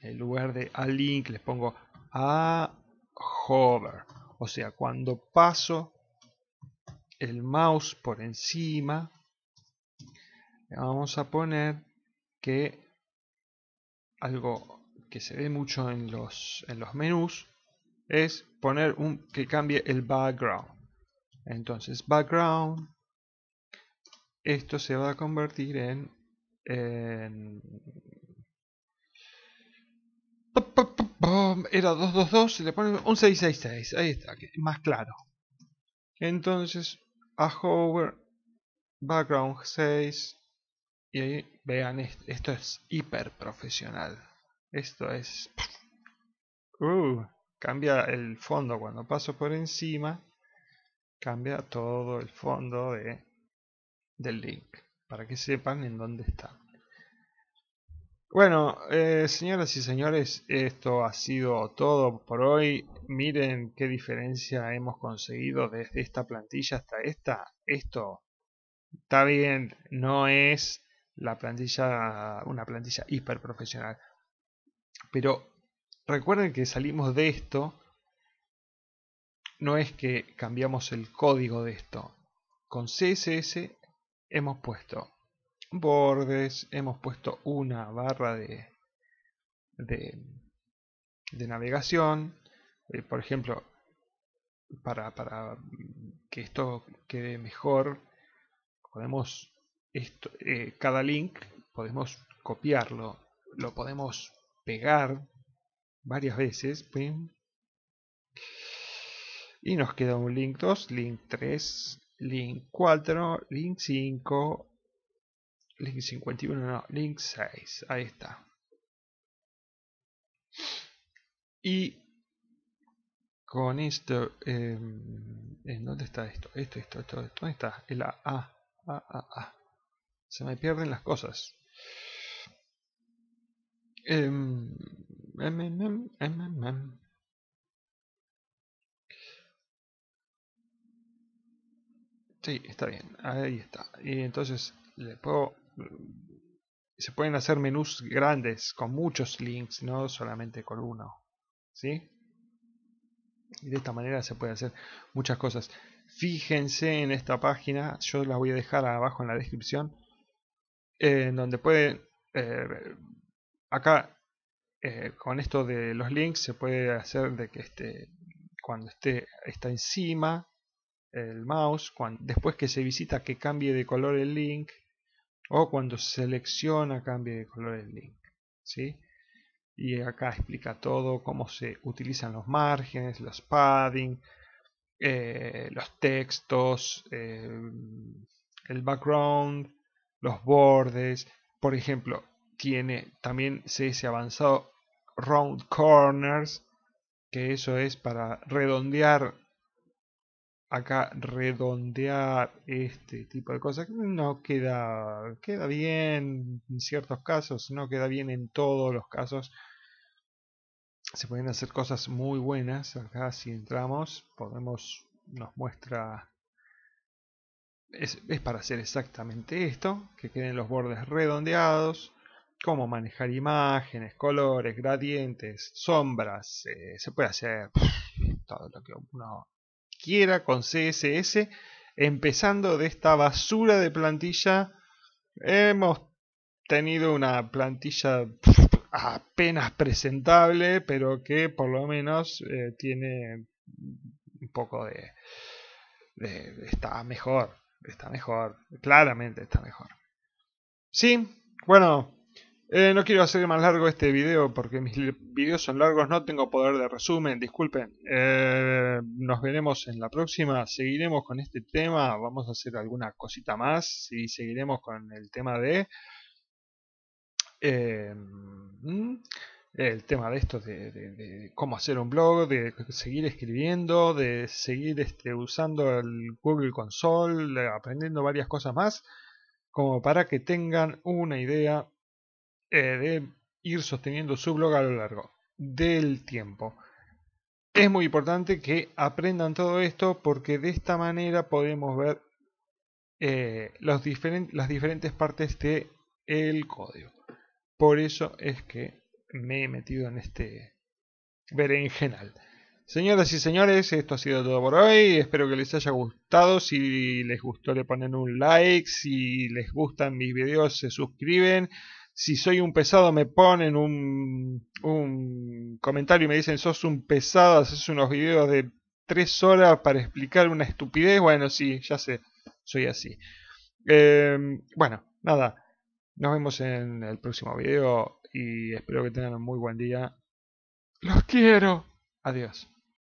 S1: en lugar de A-Link les pongo A-Hover. O sea, cuando paso el mouse por encima, vamos a poner que algo que se ve mucho en los, en los menús, es poner un que cambie el background. Entonces, background, esto se va a convertir en, en era 222 y le ponen un 666. Ahí está, más claro. Entonces, a hover, background 6. Y ahí, vean, esto es hiper profesional. Esto es... Uh, cambia el fondo cuando paso por encima cambia todo el fondo de, del link para que sepan en dónde está bueno eh, señoras y señores esto ha sido todo por hoy miren qué diferencia hemos conseguido desde esta plantilla hasta esta esto está bien no es la plantilla una plantilla hiper profesional pero Recuerden que salimos de esto, no es que cambiamos el código de esto. Con CSS hemos puesto bordes, hemos puesto una barra de, de, navegación. Eh, por ejemplo, para, que esto quede mejor, podemos eh, cada link podemos copiarlo, lo podemos pegar varias veces. Y nos queda un link 2, link 3, link 4, link 5, link 51, no, link 6. Ahí está. Y con esto, em, ¿en dónde está esto? Esto, esto, esto, esto. ¿Dónde está? El A, A, A, A, Se me pierden las cosas. Em, Mm, mm, mm, sí, está bien. Ahí está. Y entonces le puedo se pueden hacer menús grandes con muchos links, no solamente con uno. ¿Sí? Y de esta manera se puede hacer muchas cosas. Fíjense en esta página, yo la voy a dejar abajo en la descripción, en donde pueden, eh, acá eh, con esto de los links se puede hacer de que este, cuando esté está encima el mouse, cuando, después que se visita que cambie de color el link o cuando se selecciona cambie de color el link. ¿sí? Y acá explica todo, cómo se utilizan los márgenes, los padding, eh, los textos, eh, el background, los bordes. Por ejemplo, tiene también ese avanzado round corners que eso es para redondear acá redondear este tipo de cosas no queda queda bien en ciertos casos no queda bien en todos los casos se pueden hacer cosas muy buenas acá si entramos podemos nos muestra es, es para hacer exactamente esto que queden los bordes redondeados cómo manejar imágenes, colores, gradientes, sombras. Eh, se puede hacer todo lo que uno quiera con CSS, empezando de esta basura de plantilla. Hemos tenido una plantilla apenas presentable, pero que por lo menos eh, tiene un poco de... Está mejor, está mejor, claramente está mejor. Sí, bueno, eh, no quiero hacer más largo este video porque mis videos son largos, no tengo poder de resumen, disculpen. Eh, nos veremos en la próxima, seguiremos con este tema, vamos a hacer alguna cosita más y seguiremos con el tema de... Eh, el tema de esto, de, cómo hacer un blog, de seguir escribiendo, de seguir este, usando el Google Console, aprendiendo varias cosas más, como para que tengan una idea eh, de ir sosteniendo su blog a lo largo del tiempo. Es muy importante que aprendan todo esto porque de esta manera podemos ver eh, las diferentes partes del el código. Por eso es que me he metido en este berenjenal. Señoras y señores, esto ha sido todo por hoy. Espero que les haya gustado. Si les gustó le ponen un like. Si les gustan mis videos se suscriben si soy un pesado me ponen un, un comentario y me dicen sos un pesado, haces unos videos de tres horas para explicar una estupidez, bueno, sí, ya sé, soy así. Em, bueno, nada, nos vemos en el próximo video y espero que tengan un muy buen día. Los quiero. Adiós.